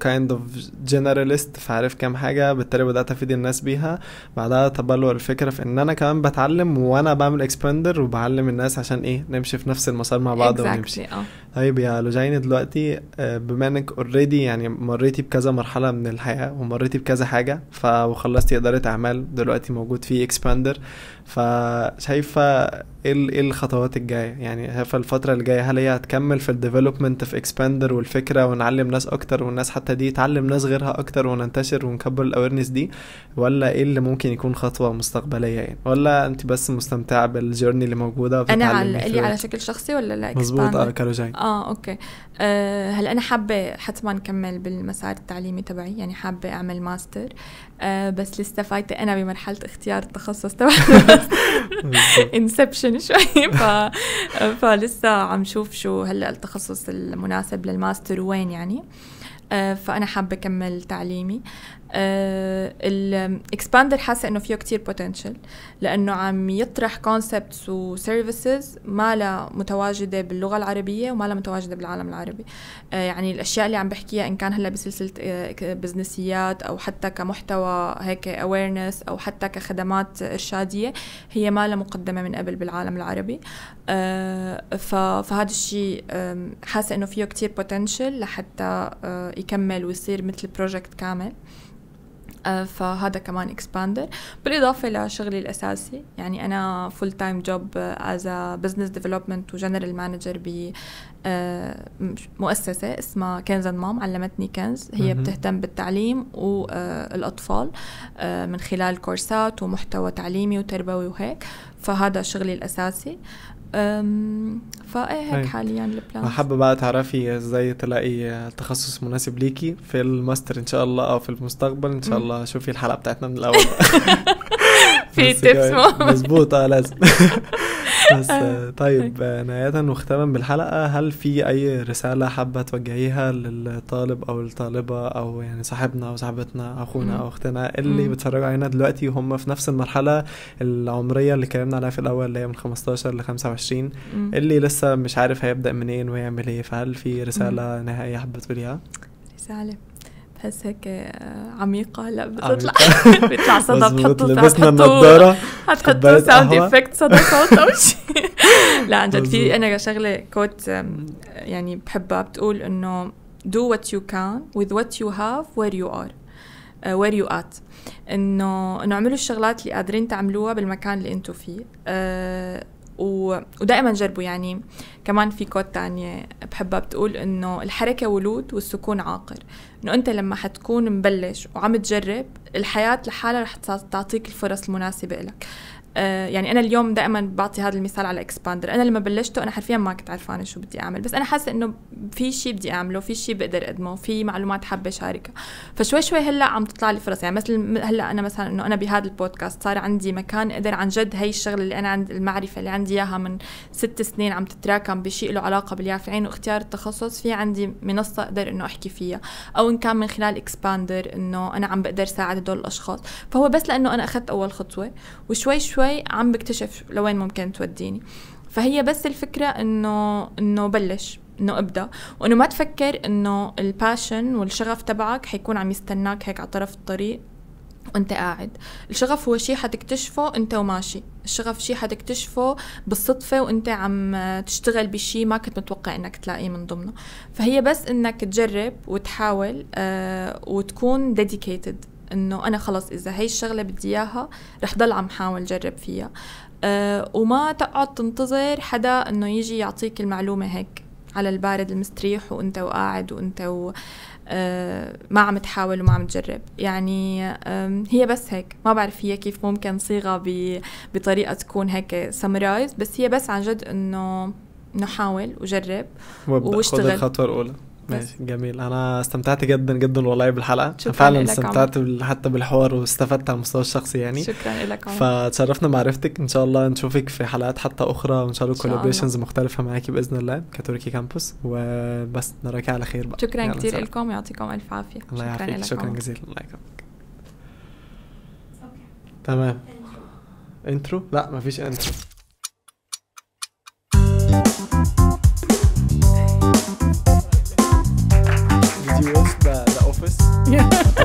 كايند اوف جنراليست فعرف كم حاجه بالتالي بدات افيد الناس بيها بعدها تبلور الفكره في ان انا كمان بتعلم وانا بعمل اكسباندر وبعلم الناس عشان ايه نمشي في نفس المسار مع بعض exactly. ونمشي آه. oh. طيب يا لوجين دلوقتي آه، بما انك اوريدي يعني مريتي بكذا مرحله من الحياه ومريتي بكذا حاجه ف وخلصتي اداره اعمال دلوقتي موجود في اكسباندر فشايفه إيه, ايه الخطوات الجايه يعني شايفه الفتره الجايه هل هي هتكمل في الديفلوبمنت في اكسباندر والفكره ونعلم ناس اكتر والناس حتى دي تعلم ناس غيرها اكتر وننتشر ونكبر الاويرنس دي ولا ايه اللي ممكن يكون خطوه مستقبليه يعني ولا انت بس مستمتعه بالجيرني اللي موجوده انا على اللي على شكل شخصي ولا لا مظبوط اه كالوجين اه اوكي آه، هلا انا حابه حتما كمل بالمسار التعليمي تبعي يعني حابه اعمل ماستر أه بس لسه فايته انا بمرحله اختيار التخصص تبعي انسبشن شوي ف فلسه عم شوف شو هلا التخصص المناسب للماستر وين يعني أه فانا حابه اكمل تعليمي آه، الاكسباندر حاسه انه فيه كتير بوتنشل لانه عم يطرح كونسبتس وسيرفيسز ما لها متواجده باللغه العربيه وما لها متواجده بالعالم العربي uh, يعني الاشياء اللي عم بحكيها ان كان هلا بسلسله بزنسيات آه، او حتى كمحتوى هيك اويرنس او حتى كخدمات ارشاديه هي ما لها مقدمه من قبل بالعالم العربي uh, فهذا الشيء حاسه انه فيه كتير بوتنشل لحتى يكمل ويصير مثل بروجكت كامل آه، فهذا كمان اكسباندر بالاضافه لشغلي الاساسي يعني انا فول تايم جوب از بزنس ديفلوبمنت وجنرال مانجر ب آه، مؤسسه اسمها كنز مام علمتني كنز هي بتهتم بالتعليم والاطفال آه، من خلال كورسات ومحتوى تعليمي وتربوي وهيك فهذا شغلي الاساسي فايه هيك طيب. حاليا البلان حابه بقى تعرفي ازاي تلاقي تخصص مناسب ليكي في الماستر ان شاء الله او في المستقبل ان شاء الله شوفي الحلقه بتاعتنا من الاول في تيبس مظبوط اه لازم بس آه، طيب آه، نهاية وختاما بالحلقة هل في أي رسالة حابة توجهيها للطالب أو الطالبة أو يعني صاحبنا أو صاحبتنا أخونا أو أختنا إيه اللي بيتفرجوا علينا دلوقتي وهم في نفس المرحلة العمرية اللي اتكلمنا عليها في الأول اللي هي من 15 ل 25 إيه اللي لسه مش عارف هيبدأ منين ويعمل إيه فهل في رسالة نهائية حابة تقوليها؟ رسالة بتحس هيك آه، عميقة لا بتطلع بيطلع صدى بتحطوا لبسنا النضارة حتحطوا ساوند افكت صدى صوت أو شيء لا عن جد في أنا شغلة كوت يعني بحبها بتقول إنه do what you can with what you have where you are uh, where you at انه انه اعملوا الشغلات اللي قادرين تعملوها بالمكان اللي انتم فيه uh, و... ودائما جربوا يعني كمان في كود تانية بحبها بتقول انه الحركة ولود والسكون عاقر انه انت لما حتكون مبلش وعم تجرب الحياه لحالها رح تعطيك الفرص المناسبه لك آه، يعني انا اليوم دائما بعطي هذا المثال على اكسباندر انا لما بلشته انا حرفيا ما كنت عرفانه شو بدي اعمل بس انا حاسه انه في شيء بدي اعمله في شيء بقدر اقدمه في معلومات حابه شاركها فشوي شوي هلا عم تطلع لي فرص يعني مثل هلا انا مثلا انه انا بهذا البودكاست صار عندي مكان اقدر عن جد هي الشغله اللي انا عند المعرفه اللي عندي اياها من ست سنين عم تتراكم بشيء له علاقه باليافعين واختيار التخصص في عندي منصه اقدر انه احكي فيها او ان كان من خلال اكسباندر انه انا عم بقدر ساعد هدول الاشخاص فهو بس لانه انا اخذت اول خطوه وشوي شوي شوي عم بكتشف لوين ممكن توديني فهي بس الفكره انه انه بلش انه ابدا وانه ما تفكر انه الباشن والشغف تبعك حيكون عم يستناك هيك على طرف الطريق وانت قاعد الشغف هو شيء حتكتشفه انت وماشي الشغف شيء حتكتشفه بالصدفة وانت عم تشتغل بشيء ما كنت متوقع انك تلاقيه من ضمنه فهي بس انك تجرب وتحاول آه وتكون dedicated انه انا خلص اذا هي الشغله بدي اياها رح ضل عم حاول جرب فيها أه وما تقعد تنتظر حدا انه يجي يعطيك المعلومه هيك على البارد المستريح وانت وقاعد وانت و... آه، ما عم تحاول وما عم تجرب يعني هي بس هيك ما بعرف هي كيف ممكن صيغة بطريقة تكون هيك سمرايز بس هي بس عن جد انه انه حاول وجرب واشتغل خذ الخطوة الأولى ماشي جميل انا استمتعت جدا جدا والله بالحلقه شكرا فعلا استمتعت عمر. حتى بالحوار واستفدت على المستوى الشخصي يعني شكرا لك فتشرفنا معرفتك ان شاء الله نشوفك في حلقات حتى اخرى وان شاء الله كولابريشنز مختلفه معاكي باذن الله كتركي كامبوس وبس نراك على خير بقى شكرا كتير لكم يعطيكم الف عافيه الله يعافيك شكرا جزيلا الله يكرمك تمام انترو لا مفيش انترو Thank you the, the office. Yeah. yeah.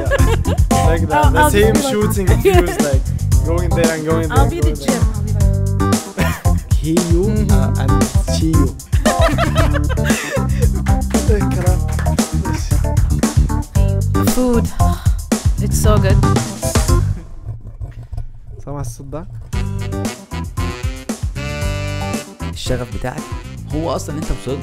Like the, the same shooting like, like going there and going there. I'll be the There. I'll be He you mm -hmm. uh, mm-hmm. and she you. Food. It's so good. سامع الصوت ده؟ الشغف بتاعك هو اصلا انت وصلت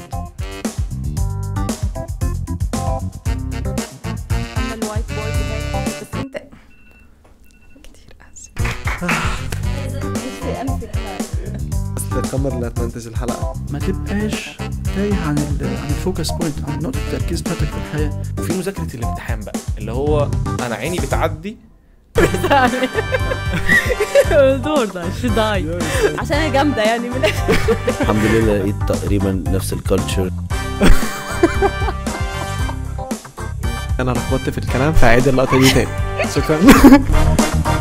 اصل لا تنتج الحلقه ما تبقاش تايه عن عن الفوكس بوينت عن نقطه التركيز بتاعتك في الحياه وفي مذاكره الامتحان بقى اللي هو انا عيني بتعدي ده عشان انا جامده يعني من الحمد لله لقيت تقريبا نفس الكالتشر انا لخبطت في الكلام فعيد اللقطه دي تاني شكرا